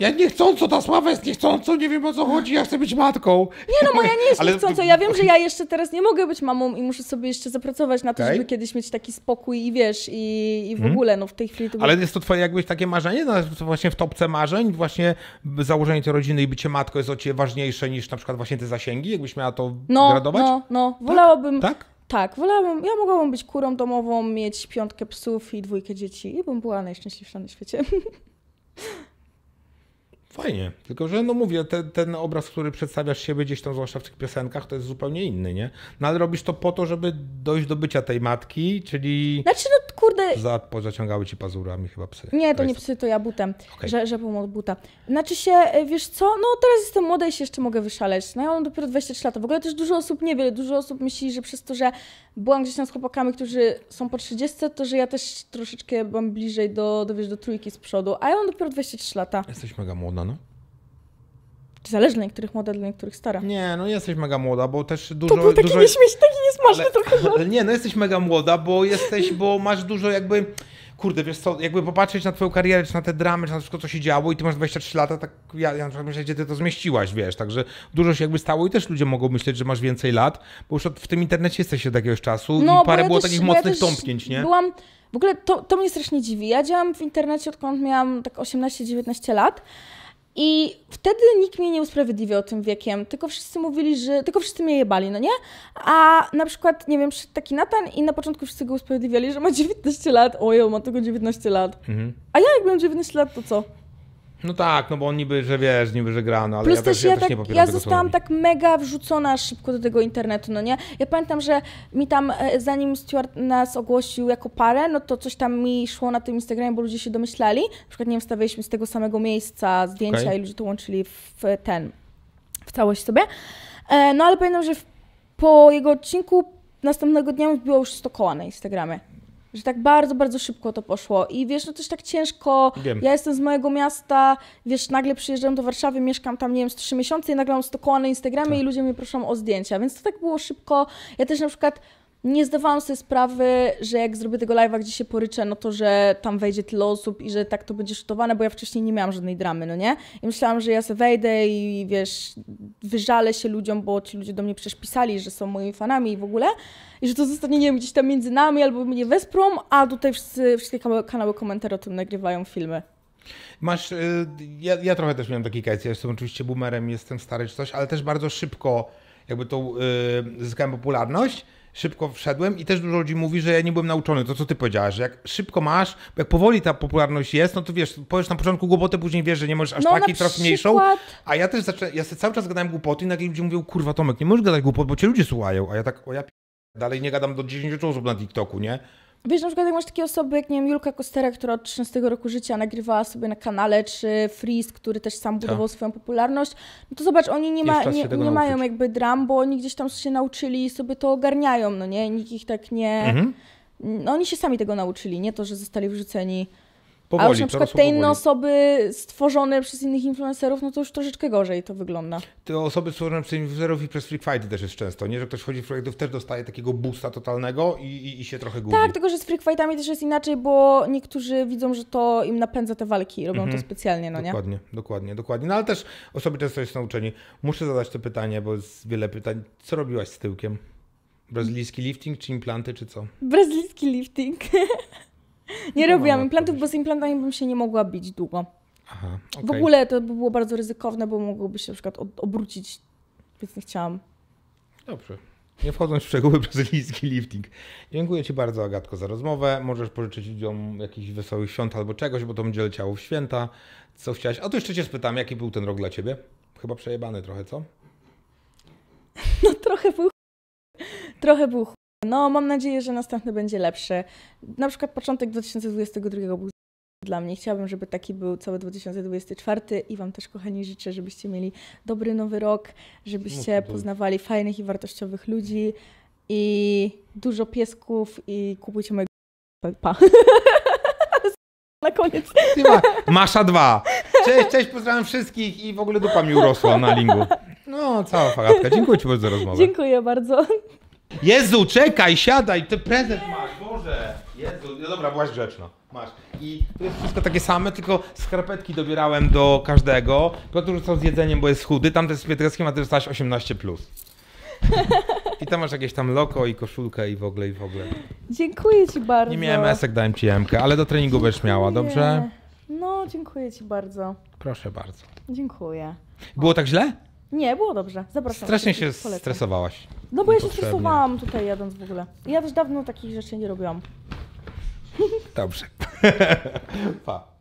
Ja nie chcąco, ta sława jest niechcąco, nie wiem o co chodzi, ja chcę być matką. Nie no, moja nie jest Ale... niechcąco. Ja wiem, że ja jeszcze teraz nie mogę być mamą i muszę sobie jeszcze zapracować na to, okay. żeby kiedyś mieć taki spokój i wiesz, i, i w hmm. ogóle, no w tej chwili to... Ale jest to twoje jakbyś takie marzenie, no, właśnie w topce marzeń, właśnie założenie tej rodziny i bycie matką jest o ciebie ważniejsze niż na przykład właśnie te zasięgi, jakbyś miała to no, gradować? No, no, tak? wolałabym... Tak? tak? Tak, wolałabym, ja mogłabym być kurą domową, mieć piątkę psów i dwójkę dzieci i bym była najszczęśliwsza na świecie. Fajnie, tylko że no mówię, ten ten obraz, który przedstawiasz siebie gdzieś tam, zwłaszcza w tych piosenkach, to jest zupełnie inny, nie? No ale robisz to po to, żeby dojść do bycia tej matki, czyli... Znaczy no kurde... Za, pozaciągały ci pazurami chyba psy. Nie, to, nie psy, to ja butem, okay. że, że był buta. Znaczy się, e, wiesz co, no teraz jestem młoda i się jeszcze mogę wyszaleć, no ja mam dopiero 23 lata, w ogóle też dużo osób nie wie, dużo osób myśli, że przez to, że byłam gdzieś tam z chłopakami, którzy są po 30, to że ja też troszeczkę mam bliżej do, do, wiesz, do trójki z przodu, a ja mam dopiero 23 lata. Jesteś mega młoda, no? Czy zależy dla niektórych młoda, dla niektórych stara? Nie, no jesteś mega młoda, bo też dużo... To był taki dużo... nieśmieszny, taki niesmaczny ale, trochę. Ale nie, no jesteś mega młoda, bo jesteś, bo masz dużo jakby kurde, wiesz co, jakby popatrzeć na twoją karierę, czy na te dramy, czy na wszystko, co się działo i ty masz 23 lata, tak ja, ja na przykład myślę, gdzie ty to zmieściłaś, wiesz, także dużo się jakby stało i też ludzie mogą myśleć, że masz więcej lat, bo już w tym internecie jesteś od jakiegoś czasu no, i parę ja było też, takich mocnych ja tąpnięć, nie? Byłam, w ogóle to, to mnie strasznie dziwi, ja działam w internecie odkąd miałam tak 18-19 lat, i wtedy nikt mnie nie usprawiedliwiał tym wiekiem, tylko wszyscy mówili, że. tylko wszyscy mnie jebali, no nie? A na przykład, nie wiem, przyszedł taki Natan i na początku wszyscy go usprawiedliwiali, że ma 19 lat. Ojej, ma tylko 19 lat. Mhm. A ja jak miałam 19 lat, to co? No tak, no bo on niby, że wiesz, niby, że gra, no ale Plus ja też, ja, ja też tak, nie popieram Ja zostałam tak mega wrzucona szybko do tego internetu, no nie? Ja pamiętam, że mi tam, e, zanim Stuart nas ogłosił jako parę, no to coś tam mi szło na tym Instagramie, bo ludzie się domyślali. Na przykład, nie wiem, stawialiśmy z tego samego miejsca zdjęcia okay. i ludzie to łączyli w ten, w całość sobie. E, no ale pamiętam, że po jego odcinku następnego dnia było już 100 koła na Instagramie. Że tak bardzo, bardzo szybko to poszło. I wiesz, no też tak ciężko. Wiem. Ja jestem z mojego miasta, wiesz, nagle przyjeżdżam do Warszawy, mieszkam tam, nie wiem, z 3 miesiące i nagle mam 100 koła na Instagramie tak. i ludzie mnie proszą o zdjęcia. Więc to tak było szybko. Ja też na przykład nie zdawałam sobie sprawy, że jak zrobię tego live'a, gdzie się poryczę, no to, że tam wejdzie tyle osób i że tak to będzie szutowane, bo ja wcześniej nie miałam żadnej dramy, no nie? I myślałam, że ja sobie wejdę i wiesz, wyżalę się ludziom, bo ci ludzie do mnie przecież pisali, że są moimi fanami i w ogóle, i że to zostanie, nie wiem, gdzieś tam między nami albo mnie wesprą, a tutaj wszyscy, wszystkie kanały komentarzy o tym nagrywają filmy. Masz, y, ja, ja trochę też miałem taki case, ja jestem oczywiście boomerem, jestem stary czy coś, ale też bardzo szybko jakby tą yy, zyskałem popularność, szybko wszedłem i też dużo ludzi mówi, że ja nie byłem nauczony, to co ty powiedziałeś, że jak szybko masz, jak powoli ta popularność jest, no to wiesz, powiesz na początku głupoty, później wiesz, że nie możesz aż no, takiej, teraz mniejszą, a ja też zaczę... ja cały czas gadałem głupoty i nagle ludzie mówią, kurwa Tomek, nie możesz gadać głupot, bo cię ludzie słuchają, a ja tak, o ja p... dalej nie gadam do 10 osób na TikToku, nie? Wiesz, na przykład jak masz takie osoby, jak nie wiem, Julka Kostera, która od 13 roku życia nagrywała sobie na kanale, czy Freeze, który też sam tak. budował swoją popularność, no to zobacz, oni nie, ma, nie, nie mają jakby dram, bo oni gdzieś tam się nauczyli i sobie to ogarniają, no nie? Nikt ich tak nie... Mhm. No, oni się sami tego nauczyli, nie to, że zostali wrzuceni Powoli, A już na przykład te inne osoby stworzone przez innych influencerów, no to już troszeczkę gorzej to wygląda. Te osoby stworzone przez influencerów i przez freak Fight też jest często, nie? Że ktoś wchodzi w projektów, też dostaje takiego boosta totalnego i, i, i się trochę gubi. Tak, tylko że z freak fightami też jest inaczej, bo niektórzy widzą, że to im napędza te walki i robią mhm. to specjalnie, no dokładnie, nie? Dokładnie, dokładnie, dokładnie. No ale też osoby często są nauczeni. Muszę zadać to pytanie, bo jest wiele pytań. Co robiłaś z tyłkiem? Brazylijski lifting czy implanty, czy co? Brazylijski lifting. Nie robiłam implantów, bo z implantami bym się nie mogła bić długo. Aha, okay. W ogóle to by było bardzo ryzykowne, bo mogłoby się na przykład obrócić, więc nie chciałam. Dobrze. Nie wchodząc w szczegóły, brazylijski lifting. Dziękuję Ci bardzo, Agatko, za rozmowę. Możesz pożyczyć ludziom jakichś wesołych świąt albo czegoś, bo to będzie leciało w święta. Co chciałaś? A to jeszcze Cię spytam, jaki był ten rok dla Ciebie? Chyba przejebany trochę, co? No trochę był... Trochę był no, mam nadzieję, że następny będzie lepszy. Na przykład początek 2022 był dla mnie. Chciałabym, żeby taki był cały 2024 i Wam też, kochani, życzę, żebyście mieli dobry nowy rok, żebyście poznawali fajnych i wartościowych ludzi i dużo piesków i kupujcie mojego pa. Na koniec. Masza 2. Cześć, cześć, pozdrawiam wszystkich i w ogóle dupa mi urosła na lingu. No, cała fagatka. Dziękuję Ci bardzo za rozmowę. Dziękuję bardzo. Jezu, czekaj, siadaj, ty prezent masz, Boże. Jezu, no dobra, byłaś grzeczna. Masz. I to jest wszystko takie same, tylko skarpetki dobierałem do każdego. Piotr rzucał z jedzeniem, bo jest chudy, tam też z Pietrowskim, a ty dostałaś 18+. Plus. I tam masz jakieś tam loko i koszulkę i w ogóle, i w ogóle. Dziękuję ci bardzo. Nie miałem esek, dałem ci jemkę, ale do treningu dziękuję. będziesz miała, dobrze? No, dziękuję ci bardzo. Proszę bardzo. Dziękuję. Było tak źle? Nie, było dobrze. Zapraszam. Strasznie się polecam. stresowałaś. No bo ja się stresowałam tutaj jadąc w ogóle. Ja też dawno takich rzeczy nie robiłam. Dobrze. pa.